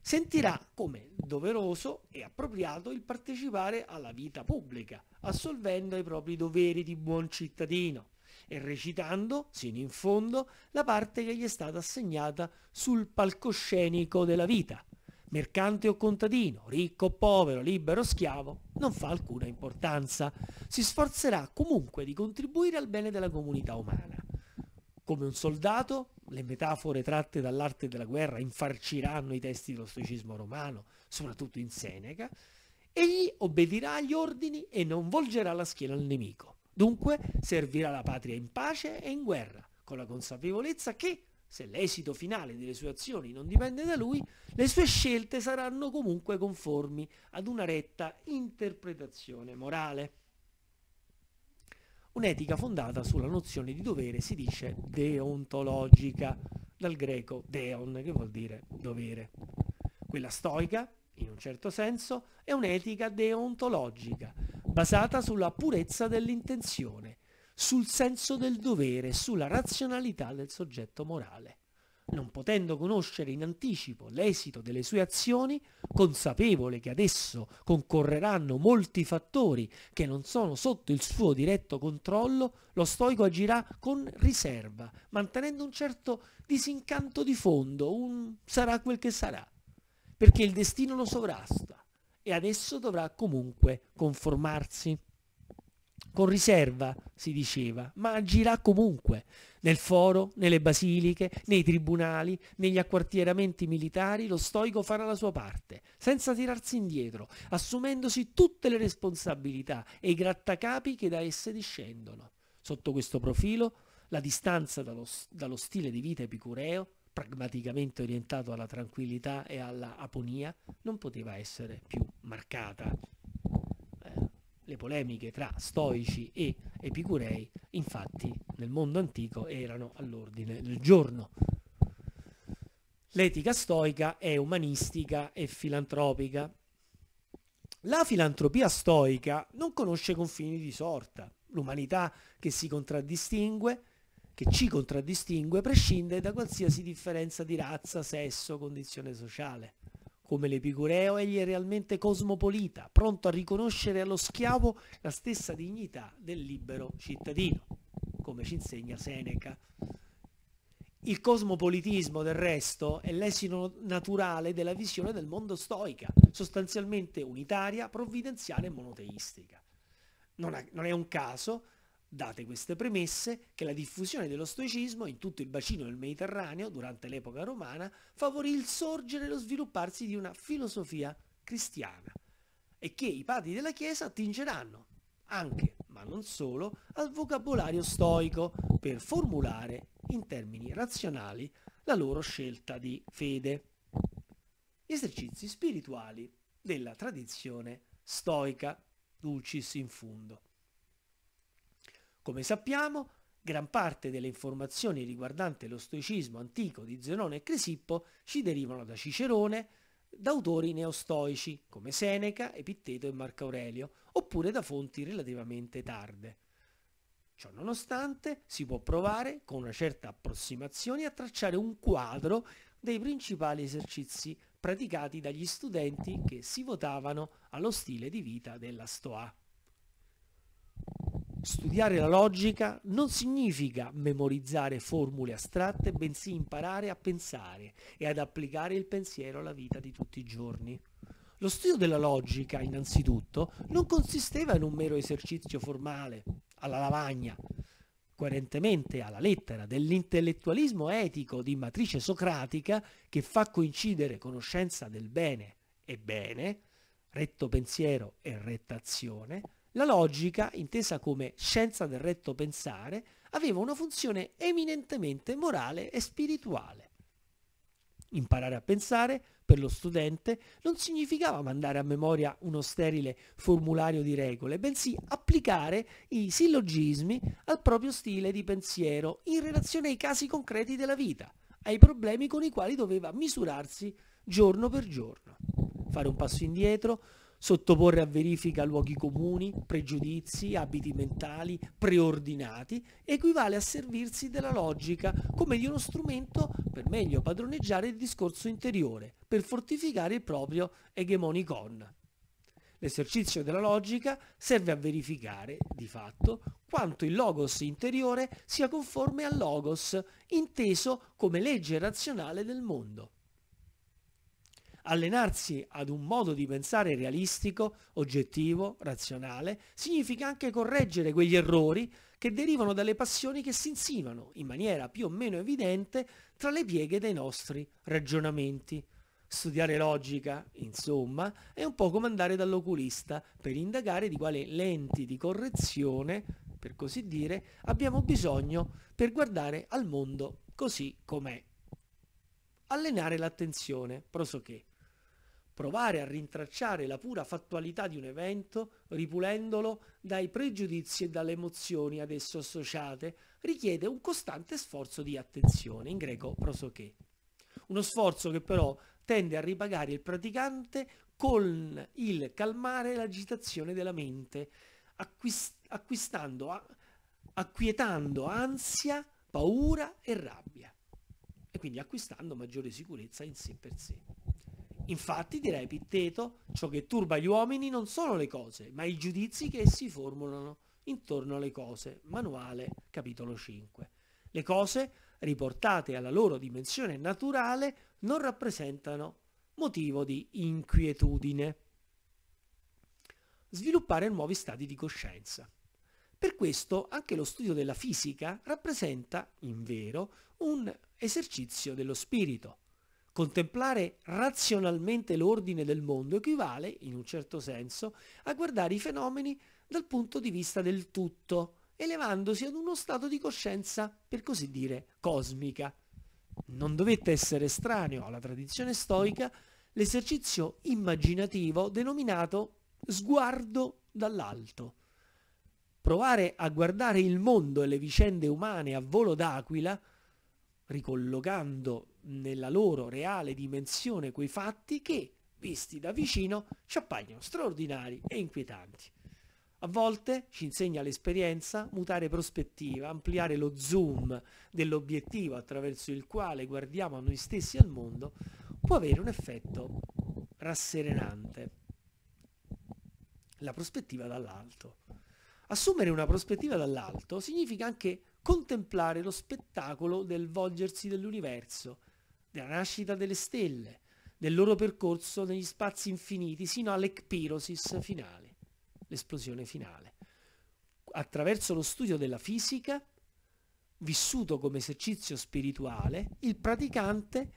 sentirà come doveroso e appropriato il partecipare alla vita pubblica, assolvendo i propri doveri di buon cittadino e recitando, sino in fondo, la parte che gli è stata assegnata sul palcoscenico della vita, mercante o contadino, ricco o povero, libero o schiavo, non fa alcuna importanza. Si sforzerà comunque di contribuire al bene della comunità umana. Come un soldato, le metafore tratte dall'arte della guerra infarciranno i testi dello stoicismo romano, soprattutto in Seneca, egli obbedirà agli ordini e non volgerà la schiena al nemico. Dunque servirà la patria in pace e in guerra, con la consapevolezza che se l'esito finale delle sue azioni non dipende da lui, le sue scelte saranno comunque conformi ad una retta interpretazione morale. Un'etica fondata sulla nozione di dovere si dice deontologica, dal greco deon, che vuol dire dovere. Quella stoica, in un certo senso, è un'etica deontologica, basata sulla purezza dell'intenzione, sul senso del dovere, sulla razionalità del soggetto morale. Non potendo conoscere in anticipo l'esito delle sue azioni, consapevole che adesso concorreranno molti fattori che non sono sotto il suo diretto controllo, lo stoico agirà con riserva, mantenendo un certo disincanto di fondo, un sarà quel che sarà, perché il destino lo sovrasta e adesso dovrà comunque conformarsi con riserva, si diceva, ma agirà comunque nel foro, nelle basiliche, nei tribunali, negli acquartieramenti militari, lo stoico farà la sua parte, senza tirarsi indietro, assumendosi tutte le responsabilità e i grattacapi che da esse discendono. Sotto questo profilo, la distanza dallo, dallo stile di vita epicureo, pragmaticamente orientato alla tranquillità e alla aponia, non poteva essere più marcata le polemiche tra stoici e epicurei, infatti nel mondo antico erano all'ordine del giorno. L'etica stoica è umanistica e filantropica. La filantropia stoica non conosce confini di sorta. L'umanità che si contraddistingue, che ci contraddistingue, prescinde da qualsiasi differenza di razza, sesso, condizione sociale. Come l'Epicureo, egli è realmente cosmopolita, pronto a riconoscere allo schiavo la stessa dignità del libero cittadino, come ci insegna Seneca. Il cosmopolitismo, del resto, è l'esito naturale della visione del mondo stoica, sostanzialmente unitaria, provvidenziale e monoteistica. Non, è un caso Date queste premesse che la diffusione dello stoicismo in tutto il bacino del Mediterraneo durante l'epoca romana favorì il sorgere e lo svilupparsi di una filosofia cristiana e che i padri della Chiesa attingeranno anche, ma non solo, al vocabolario stoico per formulare in termini razionali la loro scelta di fede. Gli esercizi spirituali della tradizione stoica, dulcis in fundo. Come sappiamo, gran parte delle informazioni riguardanti lo stoicismo antico di Zenone e Cresippo ci derivano da Cicerone, da autori neostoici come Seneca, Epitteto e Marco Aurelio, oppure da fonti relativamente tarde. Ciò nonostante si può provare con una certa approssimazione a tracciare un quadro dei principali esercizi praticati dagli studenti che si votavano allo stile di vita della Stoa. Studiare la logica non significa memorizzare formule astratte, bensì imparare a pensare e ad applicare il pensiero alla vita di tutti i giorni. Lo studio della logica, innanzitutto, non consisteva in un mero esercizio formale, alla lavagna, coerentemente alla lettera dell'intellettualismo etico di matrice socratica che fa coincidere conoscenza del bene e bene, retto pensiero e retta azione, la logica, intesa come scienza del retto pensare, aveva una funzione eminentemente morale e spirituale. Imparare a pensare, per lo studente, non significava mandare a memoria uno sterile formulario di regole, bensì applicare i sillogismi al proprio stile di pensiero in relazione ai casi concreti della vita, ai problemi con i quali doveva misurarsi giorno per giorno. Fare un passo indietro, sottoporre a verifica luoghi comuni, pregiudizi, abiti mentali, preordinati, equivale a servirsi della logica come di uno strumento per meglio padroneggiare il discorso interiore, per fortificare il proprio egemonicon. L'esercizio della logica serve a verificare, di fatto, quanto il logos interiore sia conforme al logos, inteso come legge razionale del mondo. Allenarsi ad un modo di pensare realistico, oggettivo, razionale, significa anche correggere quegli errori che derivano dalle passioni che si insinuano in maniera più o meno evidente tra le pieghe dei nostri ragionamenti. Studiare logica, insomma, è un po' come andare dall'oculista per indagare di quale lenti di correzione, per così dire, abbiamo bisogno per guardare al mondo così com'è. Allenare l'attenzione, prosoché provare a rintracciare la pura fattualità di un evento, ripulendolo dai pregiudizi e dalle emozioni ad esso associate, richiede un costante sforzo di attenzione, in greco prosoché. Uno sforzo che però tende a ripagare il praticante con il calmare l'agitazione della mente, acquist acquietando ansia, paura e rabbia, e quindi acquistando maggiore sicurezza in sé per sé. Infatti, direi Pitteto, ciò che turba gli uomini non sono le cose, ma i giudizi che essi formulano intorno alle cose. Manuale, capitolo 5. Le cose, riportate alla loro dimensione naturale, non rappresentano motivo di inquietudine. Sviluppare nuovi stati di coscienza. Per questo anche lo studio della fisica rappresenta, in vero, un esercizio dello spirito. Contemplare razionalmente l'ordine del mondo equivale, in un certo senso, a guardare i fenomeni dal punto di vista del tutto, elevandosi ad uno stato di coscienza, per così dire, cosmica. Non dovette essere estraneo alla tradizione stoica l'esercizio immaginativo denominato sguardo dall'alto. Provare a guardare il mondo e le vicende umane a volo d'aquila, ricollocando nella loro reale dimensione quei fatti che, visti da vicino, ci appaiono straordinari e inquietanti. A volte, ci insegna l'esperienza, mutare prospettiva, ampliare lo zoom dell'obiettivo attraverso il quale guardiamo a noi stessi e al mondo, può avere un effetto rasserenante. La prospettiva dall'alto. Assumere una prospettiva dall'alto significa anche contemplare lo spettacolo del volgersi dell'universo della nascita delle stelle, del loro percorso negli spazi infiniti sino all'ecpirosis finale, l'esplosione finale. Attraverso lo studio della fisica, vissuto come esercizio spirituale, il praticante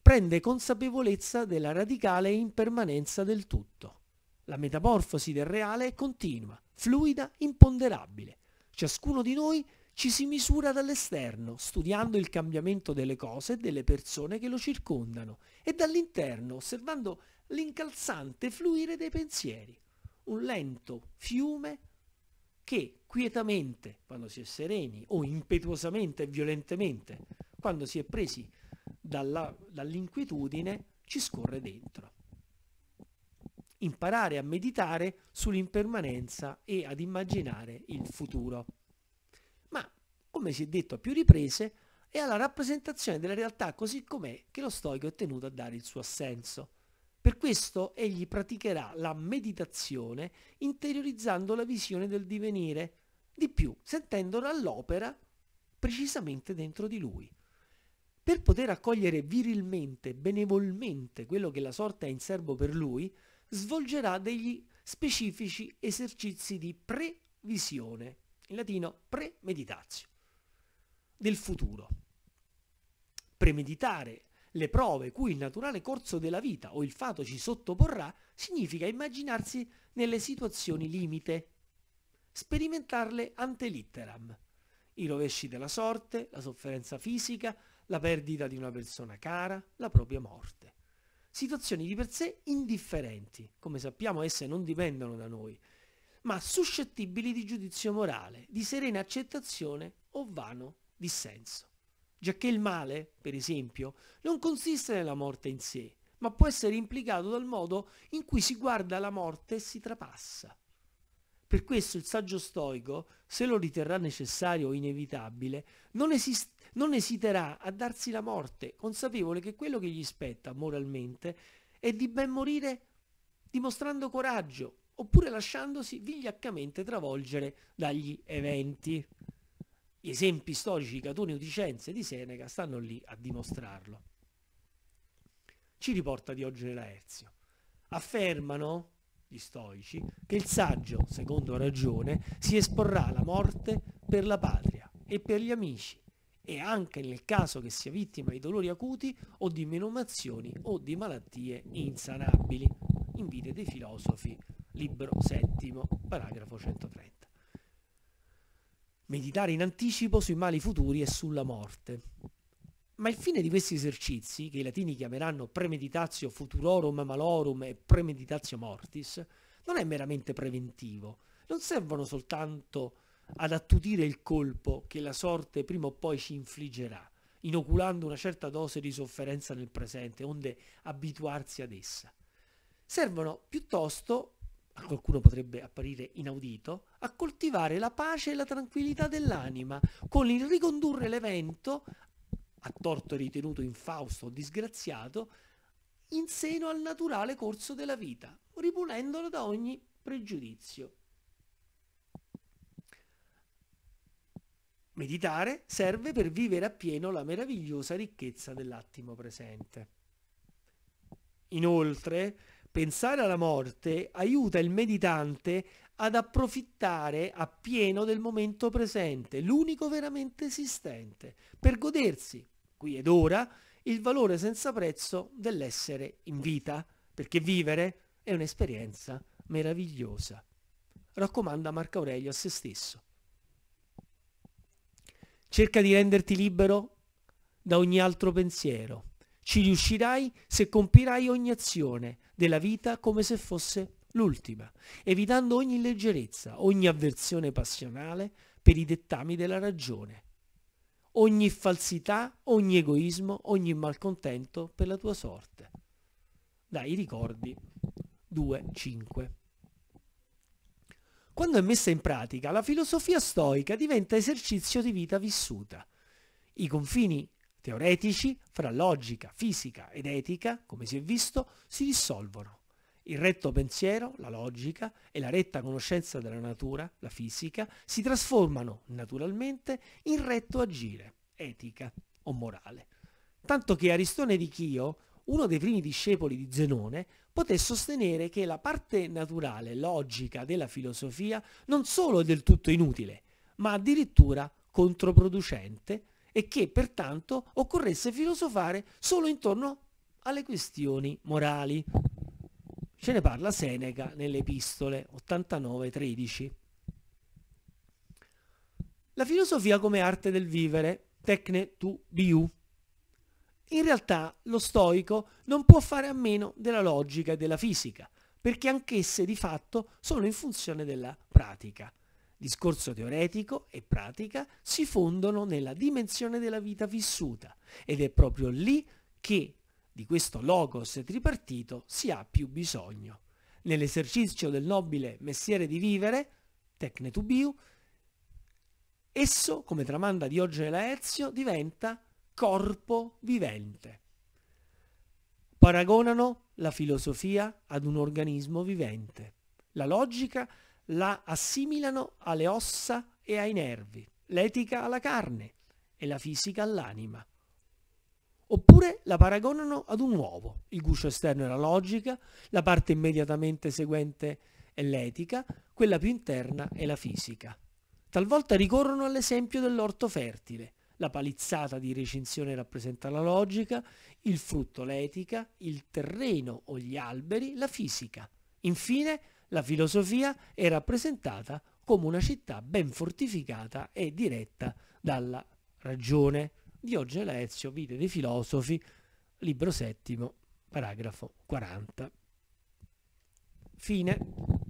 prende consapevolezza della radicale impermanenza del tutto. La metamorfosi del reale è continua, fluida, imponderabile. Ciascuno di noi ci si misura dall'esterno, studiando il cambiamento delle cose e delle persone che lo circondano, e dall'interno, osservando l'incalzante fluire dei pensieri, un lento fiume che quietamente, quando si è sereni, o impetuosamente e violentemente, quando si è presi dall'inquietudine, ci scorre dentro. Imparare a meditare sull'impermanenza e ad immaginare il futuro come si è detto a più riprese, è alla rappresentazione della realtà così com'è che lo stoico è tenuto a dare il suo assenso. Per questo egli praticherà la meditazione interiorizzando la visione del divenire, di più sentendola all'opera precisamente dentro di lui. Per poter accogliere virilmente, benevolmente quello che la sorte ha in serbo per lui, svolgerà degli specifici esercizi di previsione, in latino premeditatio del futuro. Premeditare le prove cui il naturale corso della vita o il fato ci sottoporrà significa immaginarsi nelle situazioni limite, sperimentarle ante litteram, i rovesci della sorte, la sofferenza fisica, la perdita di una persona cara, la propria morte. Situazioni di per sé indifferenti, come sappiamo esse non dipendono da noi, ma suscettibili di giudizio morale, di serena accettazione o vano dissenso. Giacché il male, per esempio, non consiste nella morte in sé, ma può essere implicato dal modo in cui si guarda la morte e si trapassa. Per questo il saggio stoico, se lo riterrà necessario o inevitabile, non, esist- non esiterà a darsi la morte, consapevole che quello che gli spetta moralmente è di ben morire dimostrando coraggio, oppure lasciandosi vigliaccamente travolgere dagli eventi. Gli esempi storici di Catone, Udicenze e di Seneca stanno lì a dimostrarlo. Ci riporta Diogene Laerzio. Affermano gli stoici che il saggio, secondo ragione, si esporrà alla morte per la patria e per gli amici e anche nel caso che sia vittima di dolori acuti o di menomazioni o di malattie insanabili. Invite dei filosofi, libro settimo, paragrafo 130 meditare in anticipo sui mali futuri e sulla morte. Ma il fine di questi esercizi, che i latini chiameranno premeditatio futurorum malorum e premeditatio mortis, non è meramente preventivo, non servono soltanto ad attutire il colpo che la sorte prima o poi ci infliggerà, inoculando una certa dose di sofferenza nel presente, onde abituarsi ad essa. Servono piuttosto a qualcuno potrebbe apparire inaudito, a coltivare la pace e la tranquillità dell'anima, con il ricondurre l'evento, a torto ritenuto infausto o disgraziato, in seno al naturale corso della vita, ripulendolo da ogni pregiudizio. Meditare serve per vivere appieno la meravigliosa ricchezza dell'attimo presente. Inoltre, Pensare alla morte aiuta il meditante ad approfittare appieno del momento presente, l'unico veramente esistente, per godersi, qui ed ora, il valore senza prezzo dell'essere in vita, perché vivere è un'esperienza meravigliosa. Raccomanda Marco Aurelio a se stesso. Cerca di renderti libero da ogni altro pensiero ci riuscirai se compirai ogni azione della vita come se fosse l'ultima, evitando ogni leggerezza, ogni avversione passionale per i dettami della ragione, ogni falsità, ogni egoismo, ogni malcontento per la tua sorte. Dai ricordi 2, 5. Quando è messa in pratica, la filosofia stoica diventa esercizio di vita vissuta. I confini teoretici fra logica, fisica ed etica, come si è visto, si dissolvono. Il retto pensiero, la logica, e la retta conoscenza della natura, la fisica, si trasformano naturalmente in retto agire, etica o morale. Tanto che Aristone di Chio, uno dei primi discepoli di Zenone, poté sostenere che la parte naturale, logica della filosofia non solo è del tutto inutile, ma addirittura controproducente e che pertanto occorresse filosofare solo intorno alle questioni morali. Ce ne parla Seneca nelle epistole 89-13. La filosofia come arte del vivere, tecne tu biu. In realtà lo stoico non può fare a meno della logica e della fisica, perché anch'esse di fatto sono in funzione della pratica. Discorso teoretico e pratica si fondono nella dimensione della vita vissuta ed è proprio lì che di questo logos tripartito si ha più bisogno. Nell'esercizio del nobile mestiere di vivere, tecne to biu, esso, come tramanda Diogene Laerzio, diventa corpo vivente. Paragonano la filosofia ad un organismo vivente. La logica è la assimilano alle ossa e ai nervi, l'etica alla carne e la fisica all'anima. Oppure la paragonano ad un uovo, il guscio esterno è la logica, la parte immediatamente seguente è l'etica, quella più interna è la fisica. Talvolta ricorrono all'esempio dell'orto fertile, la palizzata di recinzione rappresenta la logica, il frutto l'etica, il terreno o gli alberi la fisica. Infine, la filosofia è rappresentata come una città ben fortificata e diretta dalla ragione. Diogene Laezio, Vite dei filosofi, libro settimo, paragrafo 40. Fine.